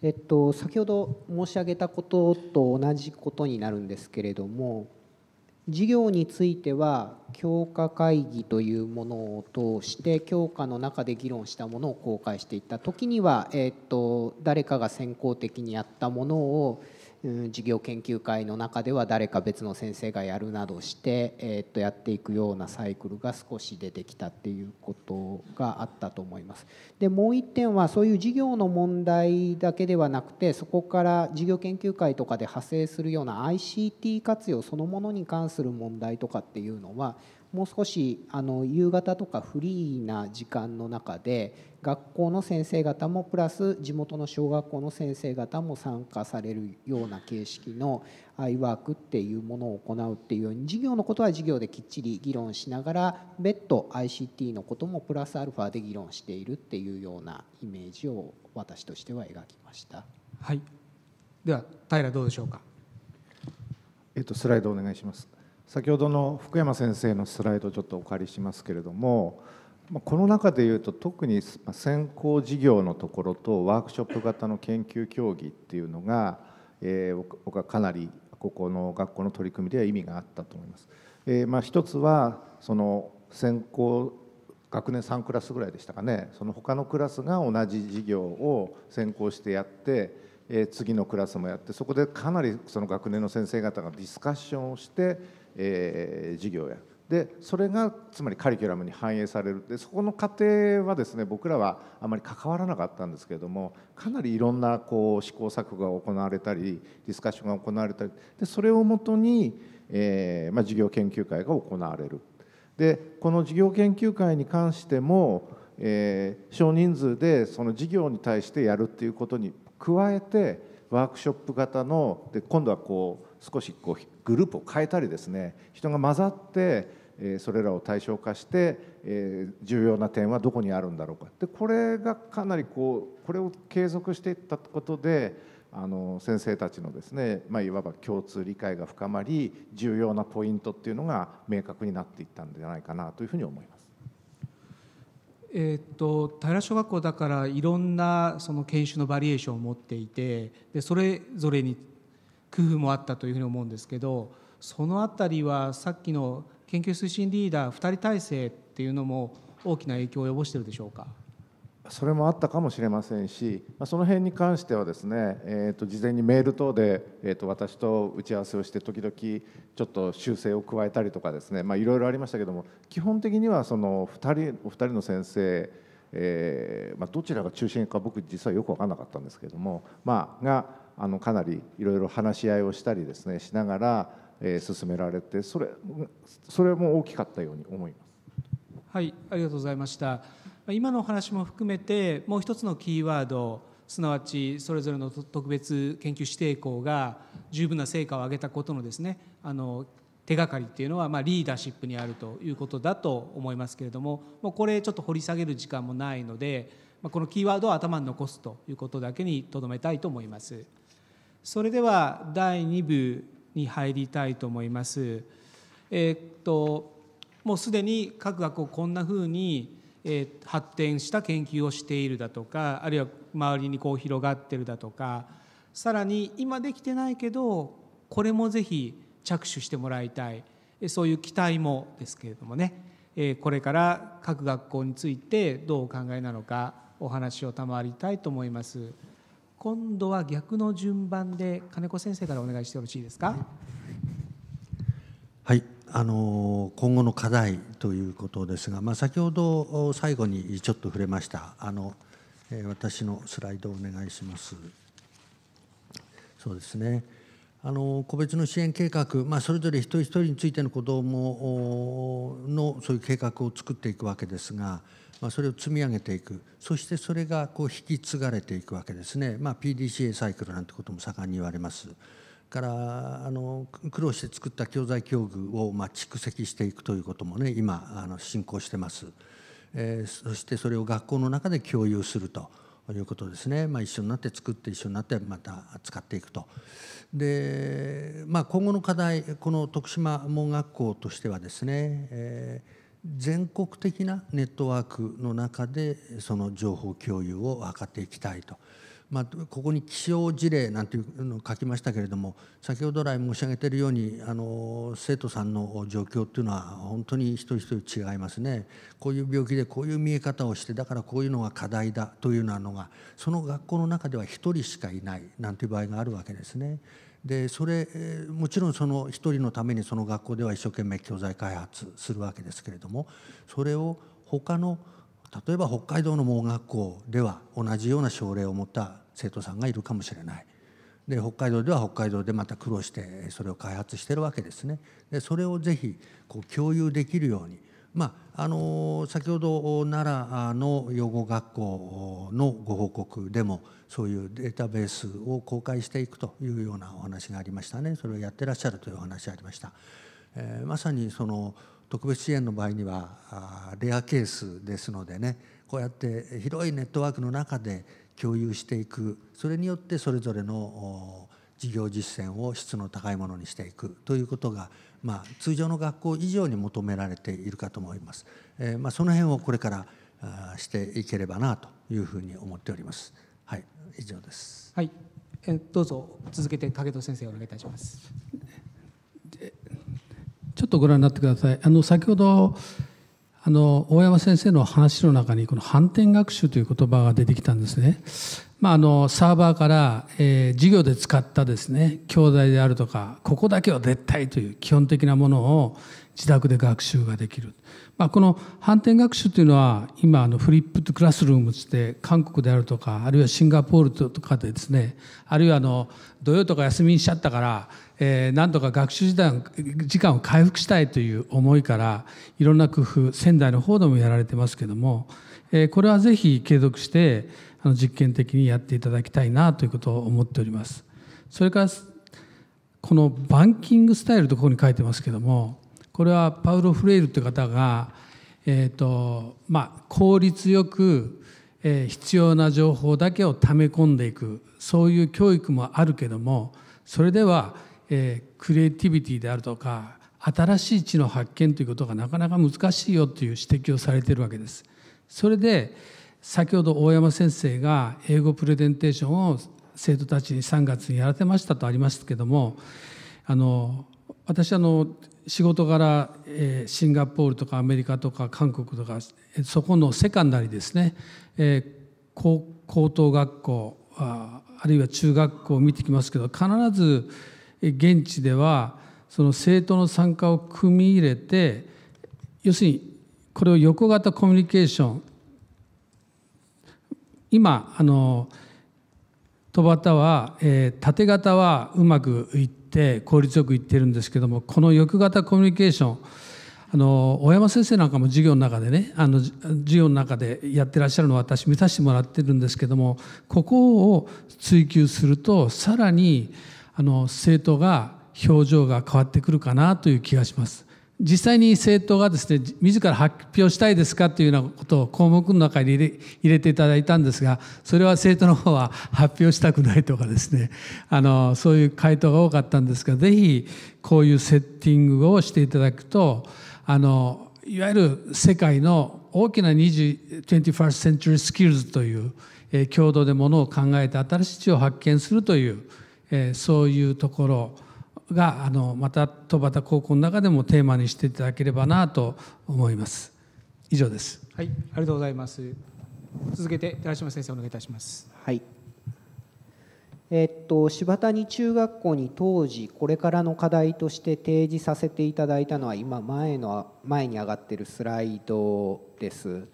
[SPEAKER 6] えっと、先ほど申し上げたことと同じことになるんですけれども事業については強化会議というものを通して強化の中で議論したものを公開していった時には、えー、と誰かが先行的にやったものを事業研究会の中では誰か別の先生がやるなどして、えっとやっていくようなサイクルが少し出てきたっていうことがあったと思います。でもう一点はそういう事業の問題だけではなくてそこから事業研究会とかで派生するような ICT 活用そのものに関する問題とかっていうのはもう少しあの夕方とかフリーな時間の中で学校の先生方もプラス地元の小学校の先生方も参加されるような形式のアイワークっていうものを行うっていうように授業のことは授業できっちり議論しながら別途 ICT のこともプラスアルファで議論しているっていうようなイメージを私としては描きました。
[SPEAKER 5] はい、では平どうでしょうか。えっとスライドお願いします。先ほどの福山先生のスライドをちょっとお借りしますけれどもこの中でいうと特に先行事業のところとワークショップ型の研究協議っていうのが、え僕はかなりここの学校の取り組みでは意味があったと思います。えー、まあ、一つはその先行学年3クラスぐらいでしたかねその他のクラスが同じ事業を先行してやって、えー、次のクラスもやってそこでかなりその学年の先生方がディスカッションをしてえー、事業やでそれがつまりカリキュラムに反映されるでそこの過程はですね僕らはあまり関わらなかったんですけれどもかなりいろんなこう試行錯誤が行われたりディスカッションが行われたりでそれをもとに、えーまあ、授業研究会が行われるでこの授業研究会に関しても、えー、少人数でその授業に対してやるっていうことに加えてワークショップ型ので今度はこう少しこうグループを変えたりですね人が混ざってそれらを対象化して重要な点はどこにあるんだろうかでこれがかなりこうこれを継続していったことであの先生たちのですね、まあ、いわば共通理解が深まり重要なポイントっていうのが明確になっていったんじゃないかなというふうに思います。
[SPEAKER 4] えーと、と平小学校だからいろんなその研修のバリエーションを持っていてでそれぞれに工夫もあったというふうに思うんですけどその辺りはさっきの研究推進リーダー2人体制っていうのも大きな影響を及ぼしてるでしょうか
[SPEAKER 5] それもあったかもしれませんし、まあ、その辺に関してはですね、えー、と事前にメール等で、えー、と私と打ち合わせをして時々ちょっと修正を加えたりとかですね、まあ、いろいろありましたけども基本的にはその2人お二人の先生、えーまあ、どちらが中心か僕実はよく分からなかったんですけども、まあ、があのかなりいろいろ話し合いをしたりですねしながら、えー、進められてそれそれも大きかったように思います。
[SPEAKER 4] はいありがとうございました今のお話も含めてもう一つのキーワードすなわちそれぞれの特別研究指定校が十分な成果を上げたことのですねあの手がかりっていうのは、まあ、リーダーシップにあるということだと思いますけれどももうこれちょっと掘り下げる時間もないので、まあ、このキーワードを頭に残すということだけにとどめたいと思います。それでは第2部に入りたいと思います。えー、っともうすでに各学校こんなふうに、え発展した研究をしているだとかあるいは周りにこう広がってるだとかさらに今できてないけどこれもぜひ着手してもらいたいそういう期待もですけれどもね、えこれから各学校についてどうお考えなのかお話を賜りたいと思います。今度は逆の順番で金子先生からお願いしてよ
[SPEAKER 6] ろしいですか。
[SPEAKER 2] はいあの今後の課題ということですが、まあ、先ほど最後にちょっと触れましたあの私のスライドをお願いします。そうですねあの個別の支援計画、まあ、それぞれ一人一人についての子どものそういう計画を作っていくわけですが、まあ、それを積み上げていくそしてそれがこう引き継がれていくわけですね、まあ、PDCA サイクルなんてことも盛んに言われます。からあの苦労して作った教材教具を、まあ、蓄積していくということもね今あの進行してます、えー、そしてそれを学校の中で共有するということですね、まあ、一緒になって作って一緒になってまた使っていくとで、まあ、今後の課題この徳島盲学校としてはですね、えー全国的なネットワークの中でその情報共有を図っていきたいと。まあ、ここに気象事例なんていうのを書きましたけれども先ほど来申し上げているようにあの生徒さんの状況っていうのは本当に一人一人違いますねこういう病気でこういう見え方をしてだからこういうのが課題だというようなのがその学校の中では一人しかいないなんていう場合があるわけですね。でそれもちろんその一人のためにその学校では一生懸命教材開発するわけですけれどもそれを他の例えば北海道の盲学校では同じような症例を持った生徒さんがいるかもしれない。で北海道では北海道でまた苦労してそれを開発してるわけですね。でそれをぜひこう共有できるようにまあ、あの先ほど奈良の養護学校のご報告でもそういうデータベースを公開していくというようなお話がありましたねそれをやってらっしゃるというお話がありました。えー、まさにその特別支援の場合にはレアケースですのでねこうやって広いネットワークの中で共有していくそれによってそれぞれの事業実践を質の高いものにしていくということがまあ、通常の学校以上に求められているかと思います、えーまあ、その辺をこれからあしていければなというふうに思っております。はい、以上です。
[SPEAKER 4] はい、えどうぞ続けて影戸先生お願いいたしま
[SPEAKER 6] す。
[SPEAKER 3] ちょっとご覧になってください。あの先ほどあの大山先生の話の中にこの反転学習という言葉が出てきたんですね。まあ、あのサーバーから、えー、授業で使ったですね教材であるとかここだけは絶対という基本的なものを自宅で学習ができる、まあ、この反転学習というのは今あのフリップトクラスルームつって韓国であるとかあるいはシンガポールとかでですねあるいはあの土曜とか休みにしちゃったから、えー、なんとか学習時間時間を回復したいという思いからいろんな工夫仙台の方でもやられてますけども、えー、これはぜひ継続しての実験的にやっていただきたいなということを思っておりますそれからこのバンキングスタイルとここに書いてますけどもこれはパウロ・フレイルという方が、えーとまあ、効率よく、えー、必要な情報だけを溜め込んでいくそういう教育もあるけどもそれでは、えー、クリエイティビティであるとか新しい知の発見ということがなかなか難しいよという指摘をされているわけです。それで先ほど大山先生が英語プレゼンテーションを生徒たちに3月にやらせましたとありましたけどもあの私あの仕事柄、えシンガポールとかアメリカとか韓国とかそこのセカンダリですね、え高高等学校ああるいは中学校を見てきますけど必ず現地ではその生徒の参加を組み入れて要するにこれを横型コミュニケーション今あの戸端は、えー、縦型はうまくいって効率よくいってるんですけどもこの横型コミュニケーションあの大山先生なんかも授業の中でねあの授業の中でやってらっしゃるのを私見させてもらってるんですけどもここを追求するとさらにあの生徒が表情が変わってくるかなという気がします。実際に政党がですね自ら発表したいですかというようなことを項目の中に入れていただいたんですがそれは政党の方は 発表したくないとかですねあのそういう回答が多かったんですがぜひこういうセッティングをしていただくとあのいわゆる世界の大きな2 1 s t Century Skills という、えー、共同でものを考えて新しい地を発見するという、えー、そういうところがあのまた戸畑高校の中でもテーマにしていただければなと思い
[SPEAKER 6] ます以上です
[SPEAKER 4] はいありがとうございます続けて寺島先生お願いいたしま
[SPEAKER 6] すはいえっと柴谷中学校に当時これからの課題として提示させていただいたのは今前の前に上がってるスライドです。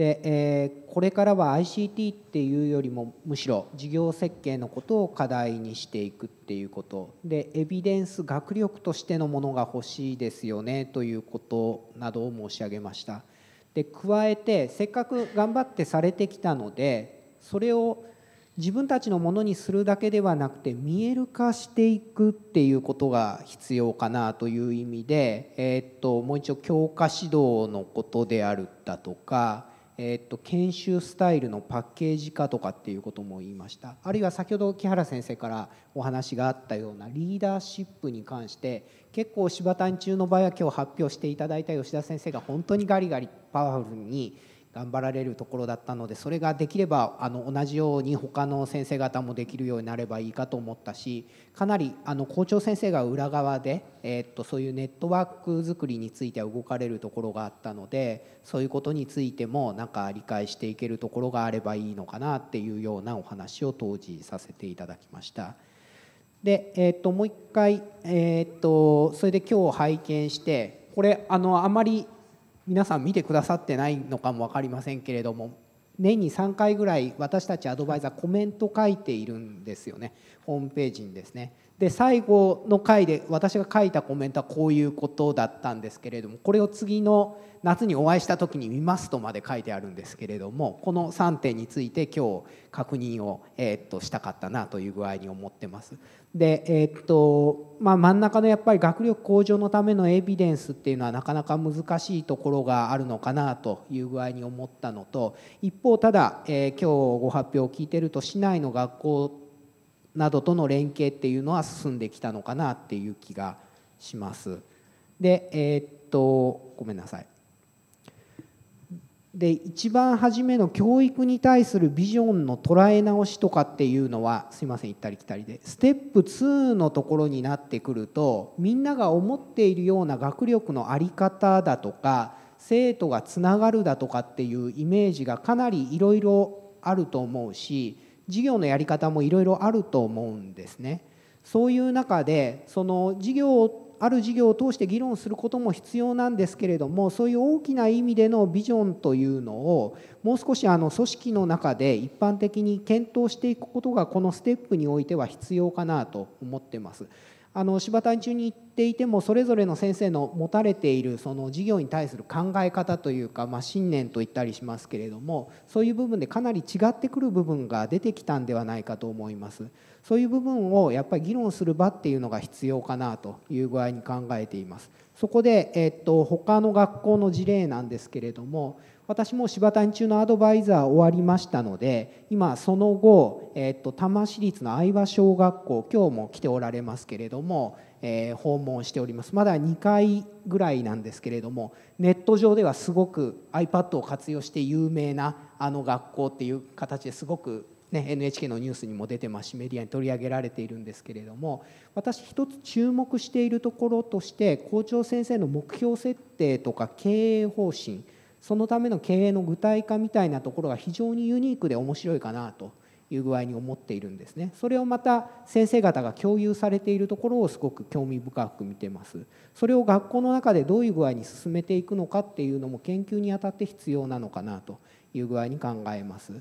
[SPEAKER 6] で、えー、これからは ICT っていうよりもむしろ事業設計のことを課題にしていくっていうことでエビデンス学力としてのものが欲しいですよねということなどを申し上げましたで加えてせっかく頑張ってされてきたのでそれを自分たちのものにするだけではなくて見える化していくっていうことが必要かなという意味で、えー、っともう一度教科指導のことであるだとかえー、っと、研修スタイルのパッケージ化とかっていうことも言いましたあるいは先ほど木原先生からお話があったようなリーダーシップに関して結構柴谷中の場合は今日発表していただいた吉田先生が本当にガリガリパワフルに頑張られるところだったのでそれができればあの同じように他の先生方もできるようになればいいかと思ったしかなりあの校長先生が裏側で、えー、っとそういうネットワーク作りについては動かれるところがあったのでそういうことについてもなんか理解していけるところがあればいいのかなっていうようなお話を当時させていただきました。で、えー、っともう一回、えー、っとそれで今日拝見してこれあのあまり皆さん見てくださってないのかも分かりませんけれども年に3回ぐらい私たちアドバイザーコメント書いているんですよねホームページにですねで最後の回で私が書いたコメントはこういうことだったんですけれどもこれを次の夏にお会いした時に見ますとまで書いてあるんですけれどもこの3点について今日確認を、えっとしたかったなという具合に思ってますで、えー、っとまあ、真ん中のやっぱり学力向上のためのエビデンスっていうのはなかなか難しいところがあるのかなという具合に思ったのと一方ただ、えー、今日ご発表を聞いてると市内の学校などとの連携っていうのは進んできたのかなっていう気がします。でえー、っとごめんなさいで一番初めの教育に対するビジョンの捉え直しとかっていうのはすいません行ったり来たりでステップ2のところになってくるとみんなが思っているような学力の在り方だとか生徒がつながるだとかっていうイメージがかなりいろいろあると思うし授業のやり方もいろいろあると思うんですね。そういう中でその授業ある事業を通して議論することも必要なんですけれどもそういう大きな意味でのビジョンというのをもう少しあの組織の中で一般的に検討していくことがこのステップにおいては必要かなと思ってます。あの柴谷中に行っていてもそれぞれの先生の持たれているその事業に対する考え方というか、まあ、信念といったりしますけれどもそういう部分でかなり違ってくる部分が出てきたんではないかと思います。そういう部分をやっぱり議論する場っていうのが必要かなという具合に考えていますそこで、えっと、他の学校の事例なんですけれども私も柴谷中のアドバイザー終わりましたので今その後、えっと、多摩市立の相場小学校今日も来ておられますけれども、えー、訪問しておりますまだ2回ぐらいなんですけれどもネット上ではすごく iPad を活用して有名なあの学校っていう形ですごくね、NHK のニュースにも出てますしメディアに取り上げられているんですけれども私一つ注目しているところとして校長先生の目標設定とか経営方針そのための経営の具体化みたいなところが非常にユニークで面白いかなという具合に思っているんですねそれをまた先生方が共有されているところをすごく興味深く見てますそれを学校の中でどういう具合に進めていくのかっていうのも研究にあたって必要なのかなという具合に考えます。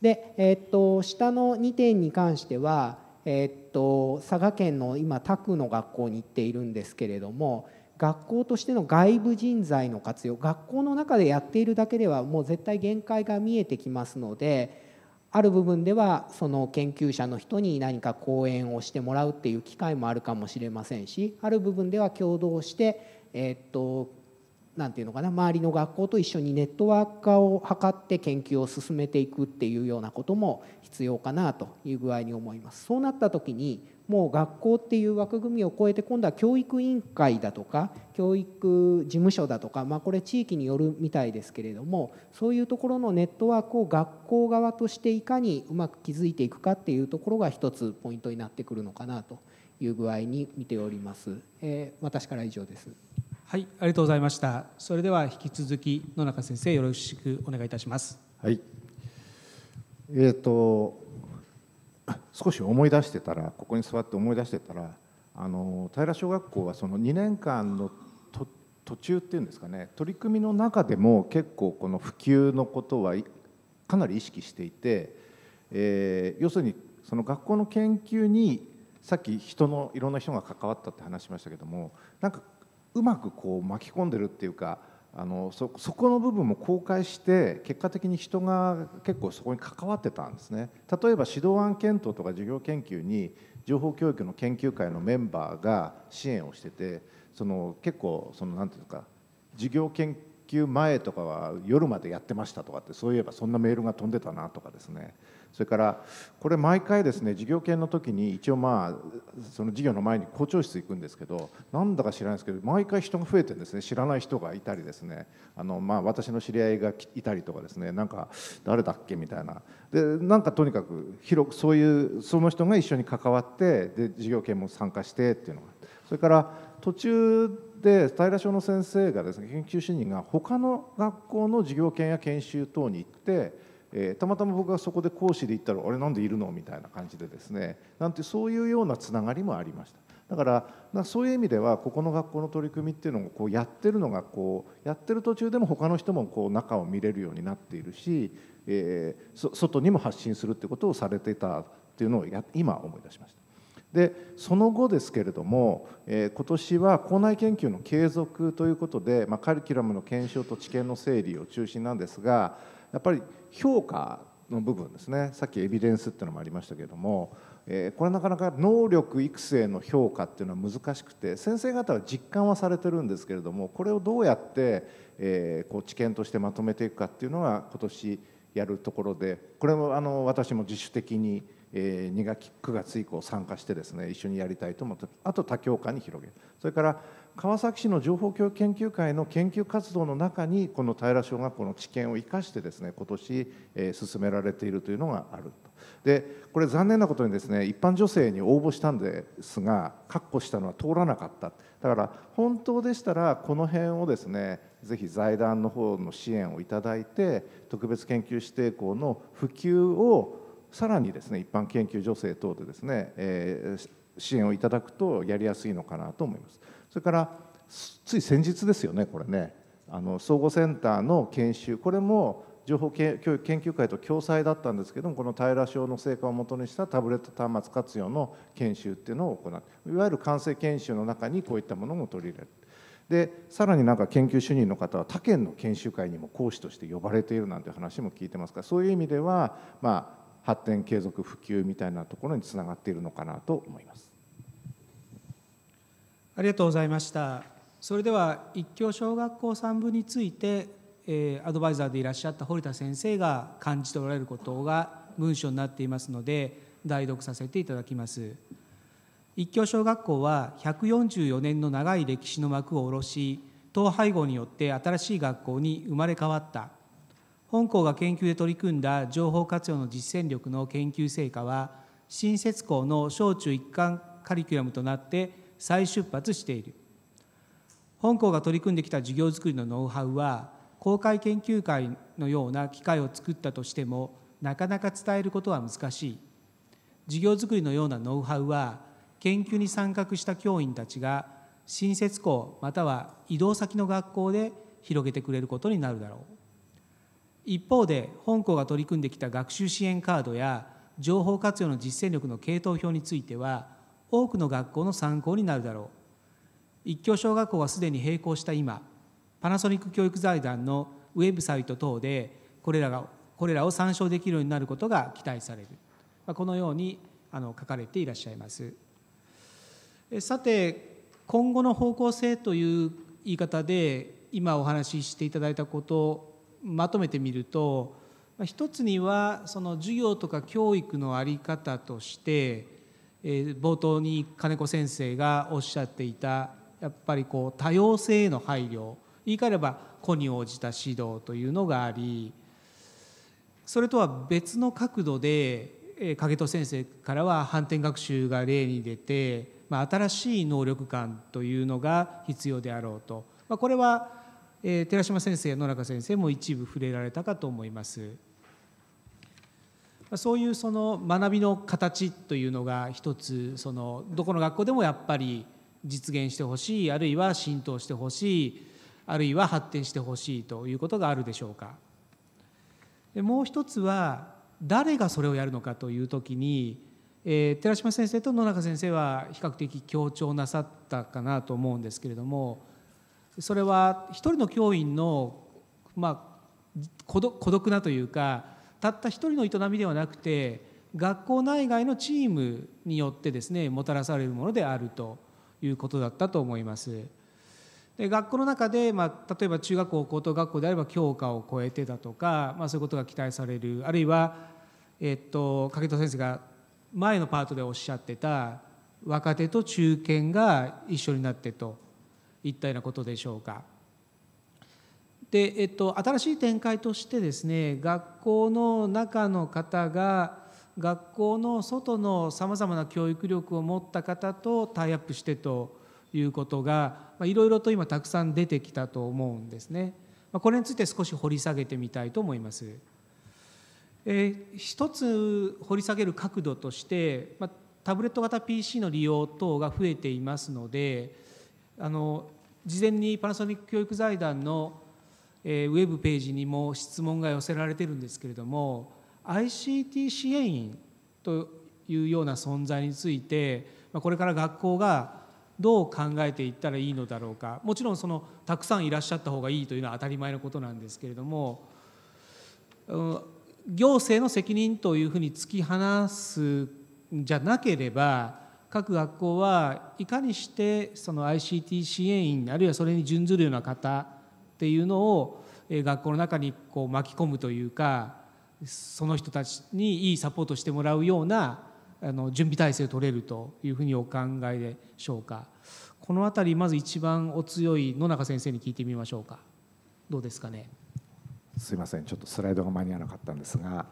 [SPEAKER 6] で、えっと、下の2点に関しては、えっと、佐賀県の今タクの学校に行っているんですけれども学校としての外部人材の活用学校の中でやっているだけではもう絶対限界が見えてきますのである部分ではその研究者の人に何か講演をしてもらうっていう機会もあるかもしれませんしある部分では共同して、えっと何て言うのかな周りの学校と一緒にネットワーク化を図って研究を進めていくっていうようなことも必要かなという具合に思います。そうなった時にもう学校っていう枠組みを超えて今度は教育委員会だとか教育事務所だとか、まあ、これ地域によるみたいですけれどもそういうところのネットワークを学校側としていかにうまく築いていくかっていうところが一つポイントになってくるのかなという具合に見ております。えー、私から以上です。
[SPEAKER 4] はい、ありがとうございました。それでは引き続き野中先生よろしくお願いいたします。
[SPEAKER 5] はい。えっ、ー、と少し思い出してたらここに座って思い出してたらあの平小学校はその2年間の途中っていうんですかね取り組みの中でも結構この普及のことはかなり意識していて、えー、要するにその学校の研究にさっき人のいろんな人が関わったって話しましたけどもなんかうまくこう巻き込んでるっていうかあのそこの部分も公開して結果的に人が結構そこに関わってたんですね例えば指導案検討とか授業研究に情報教育の研究会のメンバーが支援をしててその結構その何て言うか授業研究前とかは夜までやってましたとかってそういえばそんなメールが飛んでたなとかですねそれからこれ毎回ですね事業権の時に一応まあその事業の前に校長室行くんですけどなんだか知らないですけど毎回人が増えてんですね知らない人がいたりですねあのまあ私の知り合いがいたりとかですねなんか誰だっけみたいなでなんかとにかく広くそういうその人が一緒に関わってで事業権も参加してっていうのがそれから途中で平翔の先生がですね研究主任が他の学校の事業権や研修等に行ってえー、たまたま僕がそこで講師で行ったら「あれなんでいるの?」みたいな感じでですねなんてそういうようなつながりもありました。だからそういう意味ではここの学校の取り組みっていうのをこうやってるのがこうやってる途中でも他の人もこう中を見れるようになっているし、えー、外にも発信するってことをされてたっていうのをや今思い出しました。でその後ですけれども、えー、今年は校内研究の継続ということで、まあ、カリキュラムの検証と知見の整理を中心なんですがやっぱり評価の部分ですねさっきエビデンスっていうのもありましたけれども、えー、これなかなか能力育成の評価っていうのは難しくて先生方は実感はされてるんですけれどもこれをどうやって、えー、こう知見としてまとめていくかっていうのが今年やるところでこれもあの私も自主的に、えー、2学期9月以降参加してですね一緒にやりたいと思ってあと多教科に広げるそれから、川崎市の情報教育研究会の研究活動の中にこの平小学校の知見を生かしてですね今年、えー、進められているというのがあるとでこれ残念なことにですね一般女性に応募したんですが確保したのは通らなかっただから本当でしたらこの辺をですねぜひ財団の方の支援をいただいて特別研究指定校の普及をさらにですね一般研究女性等でですね、えー支援をいただくとやりやすいのかなと思います。それからつい先日ですよねこれねあの総合センターの研修これも情報教育研究会と共催だったんですけどもこの平賞の成果をもとにしたタブレット端末活用の研修っていうのを行ういわゆる完成研修の中にこういったものも取り入れるでさらになんか研究主任の方は他県の研修会にも講師として呼ばれているなんて話も聞いてますからそういう意味では、まあ、発展継続普及みたいなところにつながっているのかなと思います。
[SPEAKER 4] ありがとうございましたそれでは一教小学校3部について、えー、アドバイザーでいらっしゃった堀田先生が感じておられることが文書になっていますので代読させていただきます一教小学校は144年の長い歴史の幕を下ろし統廃合によって新しい学校に生まれ変わった本校が研究で取り組んだ情報活用の実践力の研究成果は新設校の小中一貫カリキュラムとなって再出発している本校が取り組んできた授業づくりのノウハウは公開研究会のような機会を作ったとしてもなかなか伝えることは難しい授業づくりのようなノウハウは研究に参画した教員たちが新設校または移動先の学校で広げてくれることになるだろう一方で本校が取り組んできた学習支援カードや情報活用の実践力の系統表については多くの学校の参考になるだろう一教小学校はすでに並行した今パナソニック教育財団のウェブサイト等でこれらがこれらを参照できるようになることが期待される、このようにあの書かれていらっしゃいますさて今後の方向性という言い方で今お話ししていただいたことをまとめてみると一つにはその授業とか教育の在り方として冒頭に金子先生がおっしゃっていたやっぱりこう多様性への配慮言い換えれば子に応じた指導というのがありそれとは別の角度で影戸先生からは反転学習が例に出て、まあ、新しい能力感というのが必要であろうと、まあ、これは、えー、寺島先生野中先生も一部触れられたかと思います。そういうその学びの形というのが一つそのどこの学校でもやっぱり実現してほしいあるいは浸透してほしいあるいは発展してほしいということがあるでしょうか。でもう一つは誰がそれをやるのかという時に、えー、寺島先生と野中先生は比較的強調なさったかなと思うんですけれどもそれは一人の教員の、まあ、孤独なというかたった一人の営みではなくて学校内外のチームによってですねもたらされるものであるということだったと思います。で学校の中で、まあ、例えば中学校高等学校であれば教科を超えてだとか、まあ、そういうことが期待されるあるいは、えっと、掛戸先生が前のパートでおっしゃってた若手と中堅が一緒になってといったようなことでしょうか。で、えっと、新しい展開としてですね学校の中の方が学校の外のさまざまな教育力を持った方とタイアップしてということがいろいろと今たくさん出てきたと思うんですね。これについて少し掘り下げてみたいと思います。えー、一つ掘り下げる角度として、まあ、タブレット型 PC の利用等が増えていますのであの事前にパナソニック教育財団のえウェブページにも質問が寄せられてるんですけれども ICT 支援員というような存在についてこれから学校がどう考えていったらいいのだろうかもちろんそのたくさんいらっしゃった方がいいというのは当たり前のことなんですけれども行政の責任というふうに突き放すんじゃなければ各学校はいかにしてその ICT 支援員あるいはそれに準ずるような方っていうのを学校の中にこう巻き込むというかその人たちにいいサポートしてもらうようなあの準備体制を取れるというふうにお考えでしょうかこの辺りまず一番お強い野中先生に聞いてみましょうかどうですかね。
[SPEAKER 5] すいませんちょっとスライドが間に合わなかったんですが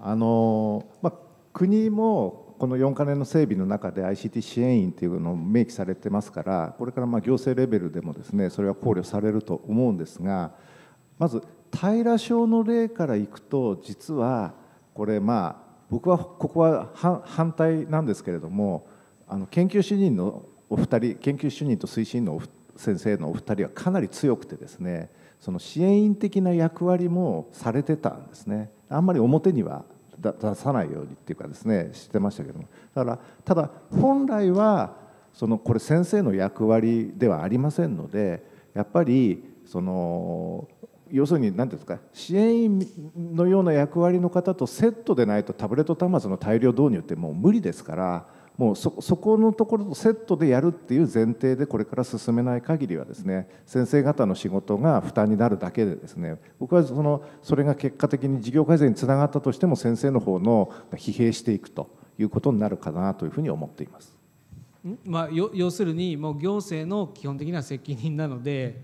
[SPEAKER 5] あの、まあ、国もこの4か年の整備の中で ICT 支援員というのを明記されてますからこれからま行政レベルでもですねそれは考慮されると思うんですがまず平症の例からいくと実はこれまあ僕はここは反対なんですけれどもあの研究主任のお二人研究主任と推進の先生のお二人はかなり強くてですねその支援員的な役割もされてたんですねあんまり表には出さないようにっていうかですねしてましたけどもだからただ本来はそのこれ先生の役割ではありませんのでやっぱりその要するに何ですか支援員のような役割の方とセットでないとタブレット端末の大量導入ってもう無理ですから。もうそこのところとセットでやるっていう前提でこれから進めない限りはですね先生方の仕事が負担になるだけでですね僕はそのそれが結果的に事業改善につながったとしても先生の方の疲弊していくということになるかなというふうに思っています。
[SPEAKER 4] まあ、要するにもう行政の基本的な責任なので、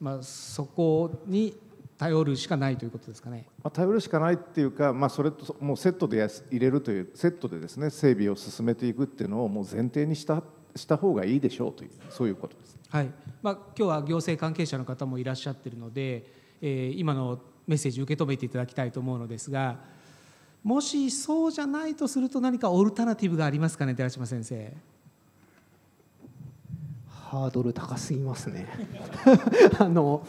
[SPEAKER 4] まあ、そこに頼るしかないということですかね、
[SPEAKER 5] まあ、頼るしかないっていうか、まあ、それともうセットで入れるというセットでですね整備を進めていくっていうのをもう前提にしたした方がいいでしょうというそういうことです、
[SPEAKER 4] はいまあ、今日は行政関係者の方もいらっしゃってるので、えー、今のメッセージ受け止めていただきたいと思うのですが
[SPEAKER 5] もしそうじゃな
[SPEAKER 4] いとすると何かオルタナティブがありますかね寺島先生。
[SPEAKER 6] ハードル高すぎますね あの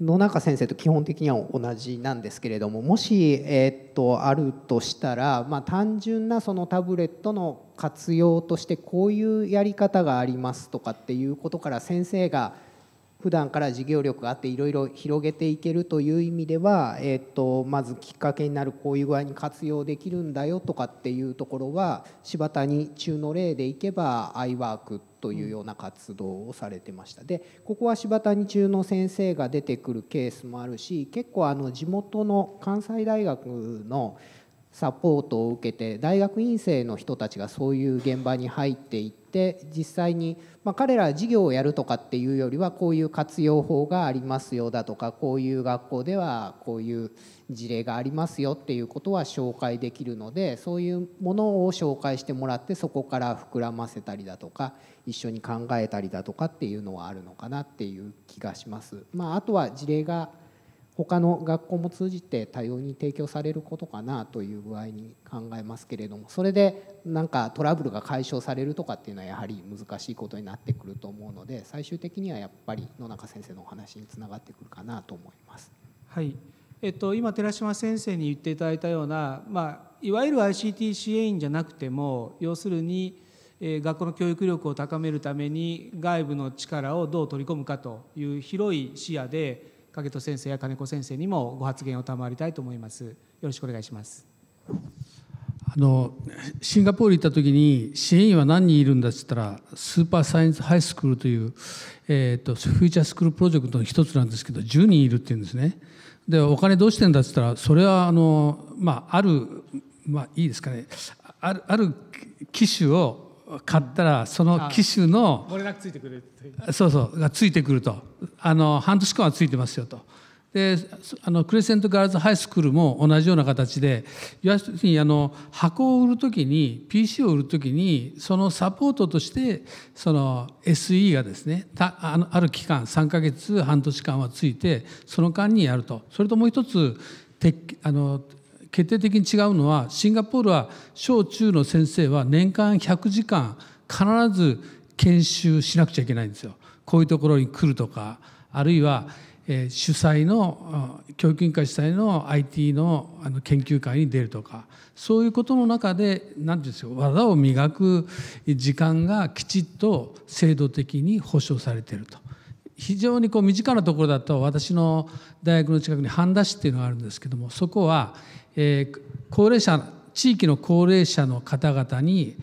[SPEAKER 6] 野中先生と基本的には同じなんですけれどももし、えー、っとあるとしたら、まあ、単純なそのタブレットの活用としてこういうやり方がありますとかっていうことから先生が普段から事業力があっていろいろ広げていけるという意味では、えーと、まずきっかけになるこういう具合に活用できるんだよとかっていうところは柴谷中の例でいけばアイワークというような活動をされてましたでここは柴谷中の先生が出てくるケースもあるし結構あの地元の関西大学のサポートを受けて大学院生の人たちがそういう現場に入っていって。して実際に、まあ、彼らは授業をやるとかっていうよりはこういう活用法がありますよだとかこういう学校ではこういう事例がありますよっていうことは紹介できるのでそういうものを紹介してもらってそこから膨らませたりだとか一緒に考えたりだとかっていうのはあるのかなっていう気がします。まあ、あとは事例が他の学校も通じて多様に提供されることかなという具合に考えますけれどもそれでなんかトラブルが解消されるとかっていうのはやはり難しいことになってくると思うので最終的にはやっぱり野中先生のお話につながってくるかなと思います。
[SPEAKER 4] はいえっと、今寺島先生に言っていただいたような、まあ、いわゆる ICT 支援員じゃなくても要するに学校の教育力を高めるために外部の力をどう取り込むかという広い視野で影戸先生や金子先生にもご発言を賜りたいと思いますよろしくお願いしますあ
[SPEAKER 3] のシンガポール行った時に支援員は何人いるんだっつったらスーパーサイエンスハイスクールという、えーと、フューチャースクールプロジェクトの一つなんですけど10人いるっていうんですねでお金どうしてんだっつったらそれはあの、まあ、あるまあいいですかねあるある機種を買ったらその機種の
[SPEAKER 4] ついてくるそうそ
[SPEAKER 3] うがついてくるとあの半年間はついてますよと。であのクレセントガールズハイスクールも同じような形で要するにあの箱を売る時に PC を売る時にそのサポートとしてその SE がですねたあのある期間3か月半年間はついてその間にやるとそれともう一つあの決定的に違うのはシンガポールは小中の先生は年間100時間必ず研修しなくちゃいけないんですよ。こういうところに来るとかあるいは主催の教育委員会主催の IT の研究会に出るとかそういうことの中で何て言うんですよ技を磨く時間がきちっと制度的に保障されていると。非常にこう身近なところだと私の大学の近くに半田市っていうのがあるんですけどもそこはえー、高齢者地域の高齢者の方々に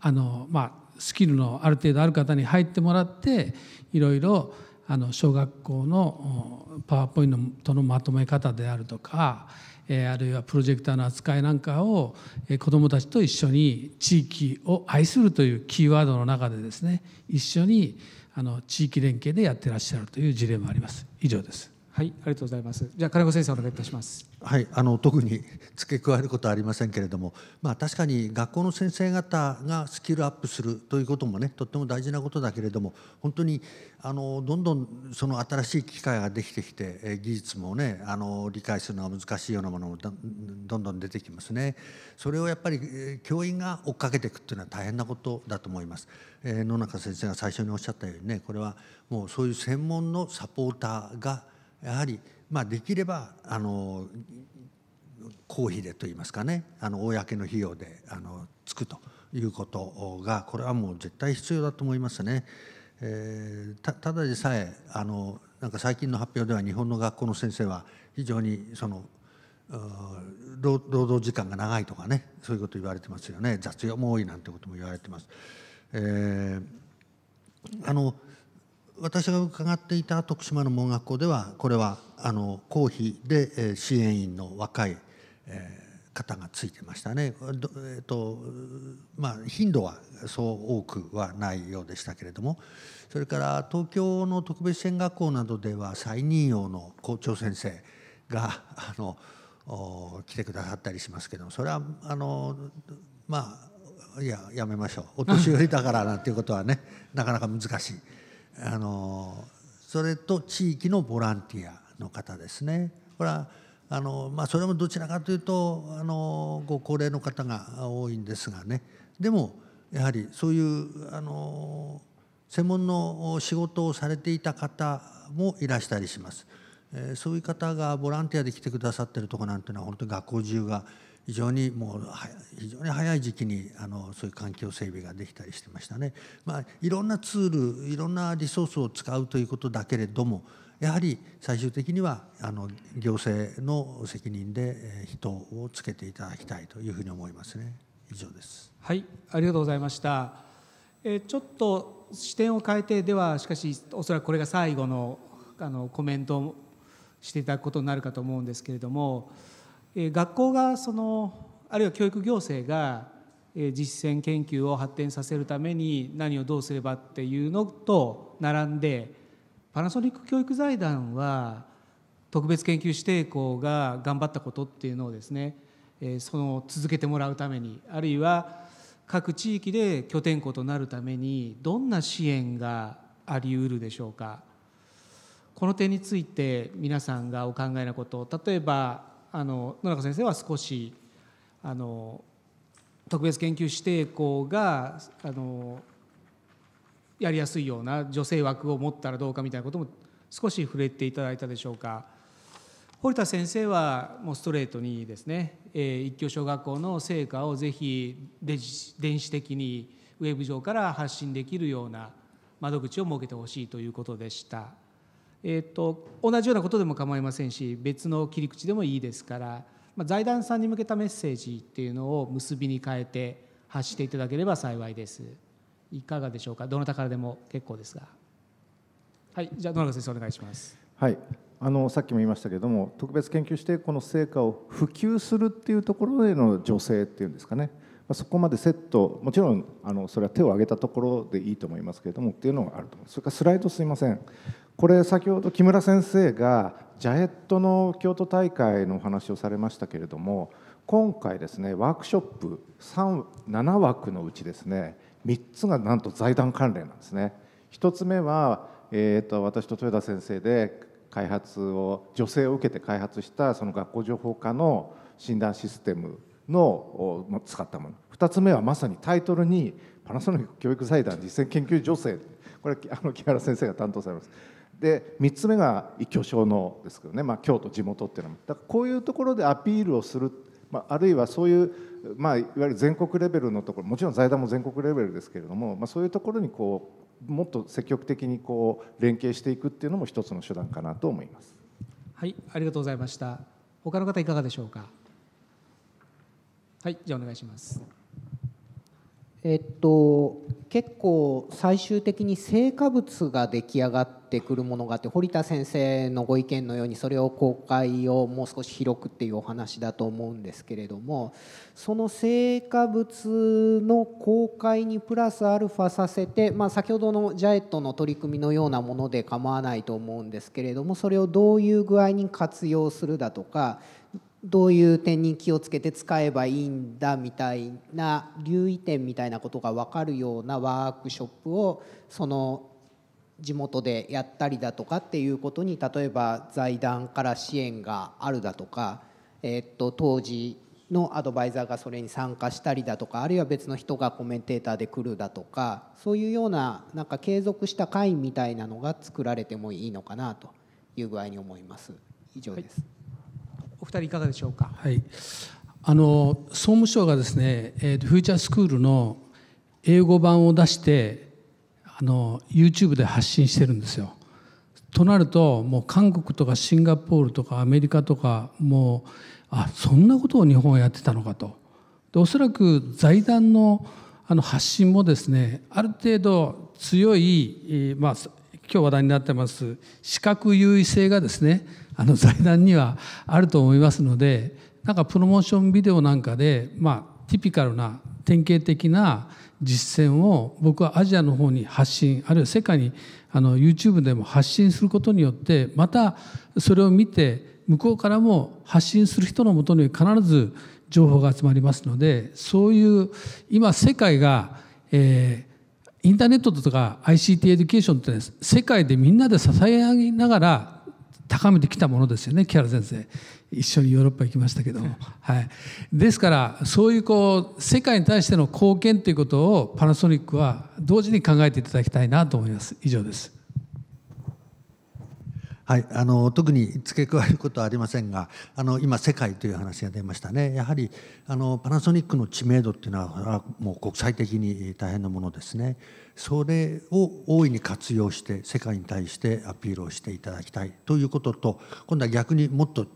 [SPEAKER 3] あの、まあ、スキルのある程度ある方に入ってもらっていろいろあの小学校のパワーポイントのまとめ方であるとか、えー、あるいはプロジェクターの扱いなんかを、えー、子どもたちと一緒に地域を愛するというキーワードの中でですね一緒にあの地域連携でやってらっしゃるという事例もあります。以上です。はい、ありがとうございま
[SPEAKER 2] す。じゃ金子先生お願いいたします。はい、あの特に付け加えることはありませんけれども、まあ、確かに学校の先生方がスキルアップするということもねとっても大事なことだけれども本当にあのどんどんその新しい機会ができてきて技術もねあの理解するのが難しいようなものもどんどん出てきますねそれをやっぱり教員が追っかけていくっていうのは大変なことだと思います。えー、野中先生が最初におっしゃったようにねこれはもうそういう専門のサポーターがやはりまあ、できればあの公費でといいますかねあの公の費用であのつくということがこれはもう絶対必要だと思いますね。えー、ただでさえあのなんか最近の発表では日本の学校の先生は非常にその労働時間が長いとかねそういうこと言われてますよね雑用も多いなんてことも言われてます。えー、あの私が伺っていた徳島の盲学校ではこれはあの公費で、え支援員の若い、え方がついてましたね。えっとまあ、頻度はそう多くはないようでしたけれどもそれから東京の特別支援学校などでは再任用の校長先生があの来てくださったりしますけどもそれはあのまあいややめましょうお年寄りだからなんていうことはねなかなか難しい。あのそれと地域のボランティアの方ですねこれはあの、まあ、それもどちらかというとあのご高齢の方が多いんですがねでもやはりそういうあの専門の仕事をされていた方もいらしたりします。えそういう方がボランティアで来てくださってるとこなんていうのは本当に学校中が非常にもう非常に早い時期にあのそういう環境整備ができたりしてましたね。まあ、いろんなツールいろんなリソースを使うということだけれどもやはり最終的にはあの行政の責任で人をつけていただきたいというふうに思いますね。以上です。はい、
[SPEAKER 4] ありがとうございました。えちょっと視点を変えてではしかしおそらくこれが最後のあのコメントをしていただくことになるかと思うんですけれども。学校がそのあるいは教育行政が実践研究を発展させるために何をどうすればっていうのと並んでパナソニック教育財団は特別研究指定校が頑張ったことっていうのをですねその続けてもらうためにあるいは各地域で拠点校となるためにどんな支援がありうるでしょうかこの点について皆さんがお考えなこと例えばあの野中先生は少しあの特別研究指定校があのやりやすいような女性枠を持ったらどうかみたいなことも少し触れていただいたでしょうか堀田先生はもうストレートにですね、えー、一挙小学校の成果をぜひ電子的にウェブ上から発信できるような窓口を設けてほしいということでした。えーと、同じようなことでも構いませんし別の切り口でもいいですから、まあ、財団さんに向けたメッセージっていうのを結びに変えて発していただければ幸いですいかがでしょうかどなたからでも結構ですがはいじゃあ野中先生お願いします
[SPEAKER 5] はいあのさっきも言いましたけれども特別研究してこの成果を普及するっていうところでの女性っていうんですかねまあ、そこまでセットもちろんあのそれは手を挙げたところでいいと思いますけれどもっていうのがあるとそれからスライドすいませんこれ先ほど木村先生がジャエットの京都大会のお話をされましたけれども今回ですねワークショップ7枠のうちですね3つがなんと財団関連なんですね。1つ目は、えーと私と豊田先生で開発を助成を受けて開発したその学校情報科の診断システムのを使ったもの2つ目はまさにタイトルにパナソニック教育財団実践研究助成これあの木原先生が担当されますで3つ目が一挙小のですけどね、まあ、京都地元っていうのもだからこういうところでアピールをする、まあ、あるいはそういう、まあ、いわゆる全国レベルのところもちろん財団も全国レベルですけれども、まあ、そういうところにこうもっと積極的にこう連携していくっていうのも一つの手段かなと思います。
[SPEAKER 3] はい、あ
[SPEAKER 4] り
[SPEAKER 6] がとうございました。他の方いかがでしょうか。
[SPEAKER 4] はいじゃあお願いしま
[SPEAKER 6] すえっと結構最終的に成果物が出来上がってくるものがあって堀田先生のご意見のようにそれを公開をもう少し広くっていうお話だと思うんですけれどもその成果物の公開にプラスアルファさせて、まあ、先ほどのジャエットの取り組みのようなもので構わないと思うんですけれどもそれをどういう具合に活用するだとかどういう点に気をつけて使えばいいんだみたいな留意点みたいなことが分かるようなワークショップをその地元でやったりだとかっていうことに例えば財団から支援があるだとか、えっと、当時のアドバイザーがそれに参加したりだとかあるいは別の人がコメンテーターで来るだとかそういうようななんか継続した会みたいなのが作られてもいいのかなという具合に思います。以上です、はい
[SPEAKER 3] 二人いかがでしょうか。はい。あの総務省がですね、えーと、フューチャースクールの英語版を出してあの YouTube で発信してるんですよ。となるともう韓国とかシンガポールとかアメリカとかもうあそんなことを日本はやってたのかと。でおそらく財団のあの発信もですねある程度強い、えー、まあ今日話題になってます資格優位性がですねあの 財団にはあると思いますのでなんかプロモーションビデオなんかでまあティピカルな典型的な実践を僕はアジアの方に発信あるいは世界にあの YouTube でも発信することによってまたそれを見て向こうからも発信する人のもとに必ず情報が集まりますのでそういう今世界が、えー、インターネットとか ICT エデュケーションって、ね、世界でみんなで支え合いながら高めてきたものですよね木原先生一緒にヨーロッパ行きましたけども、はい、ですからそういうこう世界に対しての貢献ということをパナソニックは同時に考えていただきたいなと思います
[SPEAKER 2] 以上です。はい、あの特に付け加えることはありませんがあの今世界という話が出ましたねやはりあのパナソニックの知名度っていうのはもう国際的に大変なものですね。それを大いに活用して世界に対してアピールをしていただきたいということと今度は逆にもっと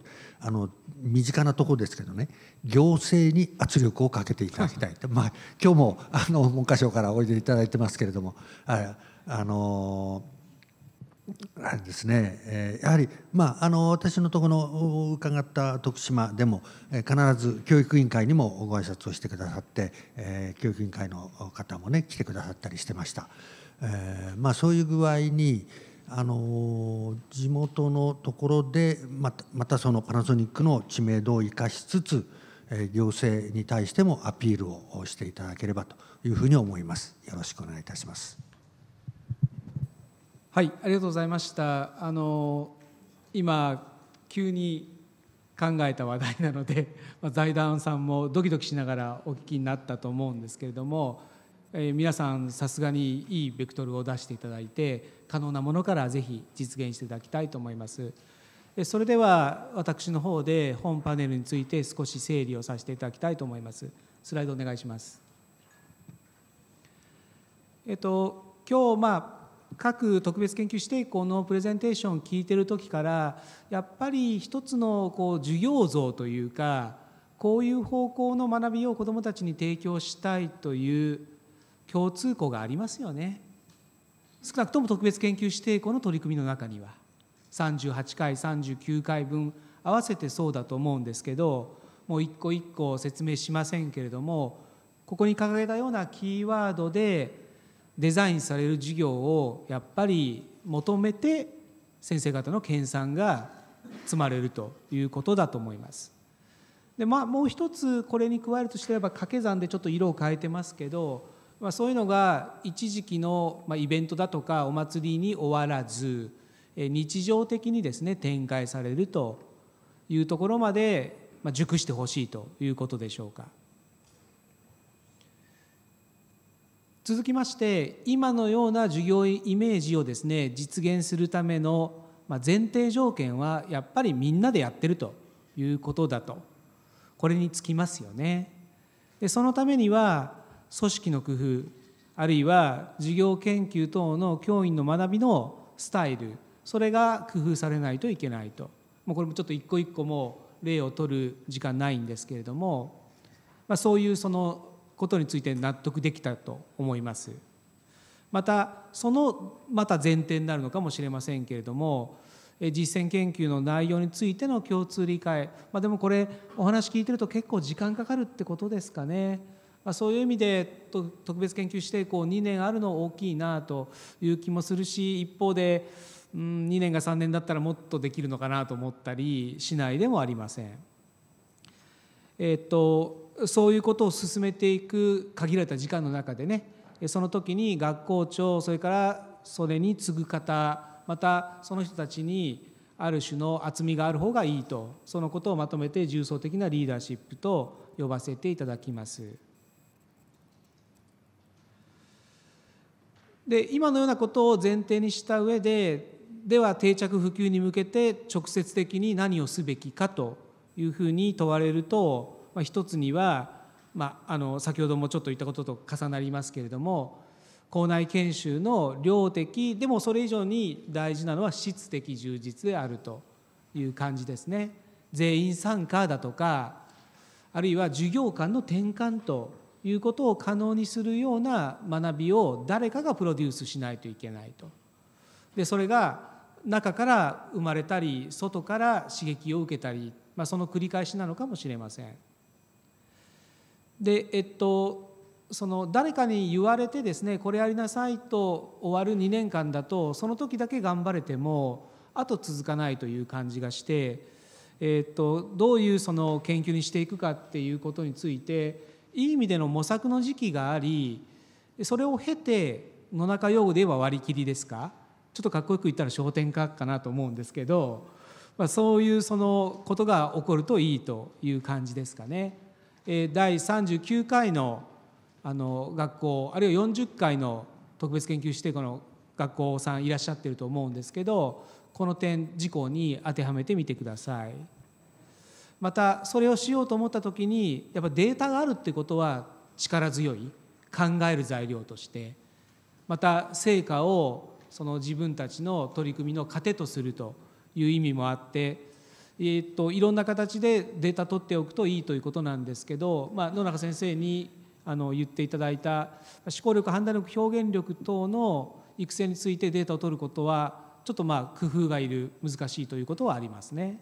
[SPEAKER 2] あの身近なところですけどね行政に圧力をかけていただきたいと、まあ、今日もあの文科省からおいでいただいてますけれどもああのーあれですね、えー、やはり、まあ、あの私のところ伺った徳島でも、えー、必ず教育委員会にもご挨拶をしてくださって、えー、教育委員会の方もね来てくださったりしてました、えーまあ、そういう具合にあの地元のところでまたまたそのパナソニックの知名度を生かしつつ、えー、行政に対してもアピールをしていただければというふうに思います。よろしくお願いいたします。
[SPEAKER 4] はいありがとうございましたあの今急に考えた話題なので、まあ、財団さんもドキドキしながらお聞きになったと思うんですけれども、えー、皆さんさすがにいいベクトルを出していただいて可能なものからぜひ実現していただきたいと思います。それでは私の方で本パネルについて少し整理をさせていただきたいと思います。スライドお願いします。えっと今日まあ各特別研究指定校のプレゼンテーションを聞いてる時からやっぱり一つのこう授業像というかこういう方向の学びを子どもたちに提供したいという共通項がありますよね少なくとも特別研究指定校の取り組みの中には38回39回分合わせてそうだと思うんですけどもう一個一個説明しませんけれどもここに掲げたようなキーワードでデザインされる事業をやっぱり求めて先生方の研鑽が積まれるということだと思います。でまあ、もう一つこれに加えるとしてれば掛け算でちょっと色を変えてますけど、まあ、そういうのが一時期の、まイベントだとかお祭りに終わらず日常的にですね展開されるというところまで、ま熟してほしいということでしょうか。続きまして今のような授業イメージをですね実現するための前提条件はやっぱりみんなでやってるということだとこれにつきますよね。でそのためには組織の工夫あるいは授業研究等の教員の学びのスタイルそれが工夫されないといけないともうこれもちょっと一個一個も例を取る時間ないんですけれども、まあ、そういうそのことについて納得できたと思います。またそのまた前提になるのかもしれませんけれども実践研究の内容についての共通理解、まあ、でもこれお話聞いてると結構時間かかるってことですかね。まあ、そういう意味で特別研究てこう2年あるの大きいなという気もするし一方で、ん、2年が3年だったらもっとできるのかなと思ったりしないでもありません。えっとそういうことを進めていく限られた時間の中でねその時に学校長それからそれに次ぐ方またその人たちにある種の厚みがある方がいいとそのことをまとめて重層的なリーダーシップと呼ばせていただきます。で今のようなことを前提にした上ででは定着普及に向けて直接的に何をすべきかというふうに問われると、まあ、一つには、まあ、あの先ほどもちょっと言ったことと重なりますけれども校内研修の量的でもそれ以上に大事なのは質的充実であるという感じですね。全員参加だとかあるいは授業間の転換ということを可能にするような学びを誰かがプロデュースしないといけないと。でそれが中から生まれたり外から刺激を受けたりまあ、その繰り返しなのかもしれません。でえっとその誰かに言われてですねこれやりなさいと終わる2年間だとその時だけ頑張れてもあと続かないという感じがして、えっと、どういうその研究にしていくかっていうことについていい意味での模索の時期がありそれを経て野中用語で言えば割り切りですかちょっとかっこよく言ったら商店化かなと思うんですけど。まあ、そういうそのことが起こるといいという感じですかね。えー、第39回のあの学校あるいは40回の特別研究指定校の学校さんいらっしゃってると思うんですけどこの点事項に当てはめてみてください。またそれをしようと思った時にやっぱデータがあるってことは力強い考える材料としてまた成果をその自分たちの取り組みの糧とするという意味もあって、えー、といろんな形でデータ取っておくといいということなんですけど、まあ、野中先生にあの言っていただいた思考力判断力表現力等の育成についてデータを取ることはちょっとまあ工夫がいる難しいということはありますね。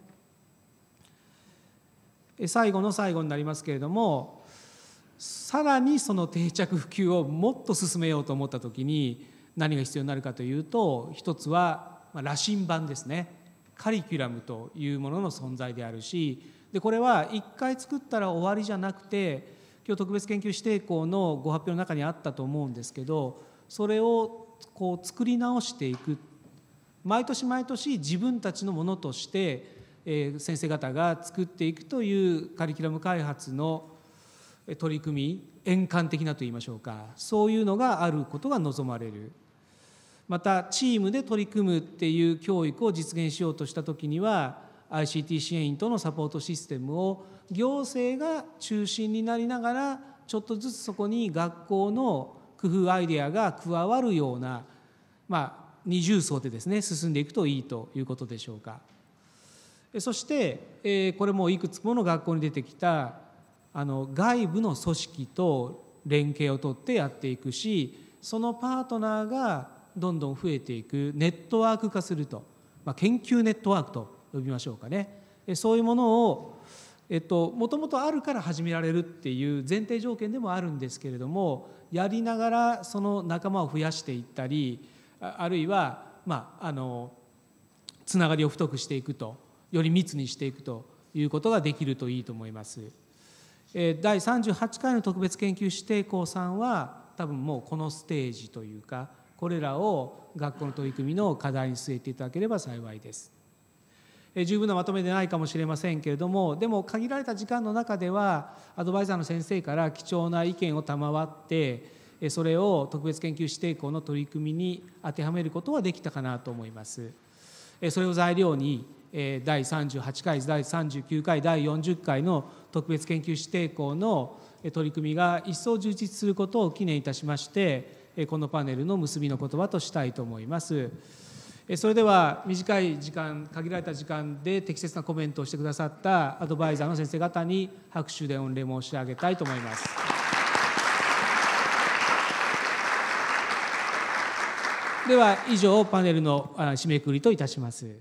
[SPEAKER 4] 最後の最後になりますけれどもさらにその定着普及をもっと進めようと思った時に何が必要になるかというと一つは羅針盤ですねカリキュラムというものの存在であるしでこれは1回作ったら終わりじゃなくて今日特別研究指定校のご発表の中にあったと思うんですけどそれをこう作り直していく毎年毎年自分たちのものとして、え先生方が作っていくというカリキュラム開発の取り組み円環的なといいましょうかそういうのがあることが望まれる。またチームで取り組むっていう教育を実現しようとした時には ICT 支援員とのサポートシステムを行政が中心になりながらちょっとずつそこに学校の工夫アイデアが加わるような、まあ、二重層でですね進んでいくといいということでしょうか。そしてこれもいくつもの学校に出てきたあの外部の組織と連携を取ってやっていくしそのパートナーがどんどん増えていくネットワーク化すると、まあ、研究ネットワークと呼びましょうかねそういうものをえっともともとあるから始められるっていう前提条件でもあるんですけれどもやりながらその仲間を増やしていったりあるいはまああのつながりを太くしていくとより密にしていくということができるといいと思います。第38回の特別研究指定校さんは多分もうこのステージというかこれらを学校の取り組みの課題に据えていただければ幸いです。十分なまとめでないかもしれませんけれどもでも限られた時間の中ではアドバイザーの先生から貴重な意見を賜ってそれを特別研究指定校の取り組みに当てはめることはできたかなと思います。それを材料に第38回第39回第40回の特別研究指定校の取り組みが一層充実することを記念いたしましてこのパネルの結びの言葉としたいと思います。それでは短い時間限られた時間で適切なコメントをしてくださったアドバイザーの先生方に拍手で御礼申し上げたいと思います。では以上パネルの締めくくりといたします。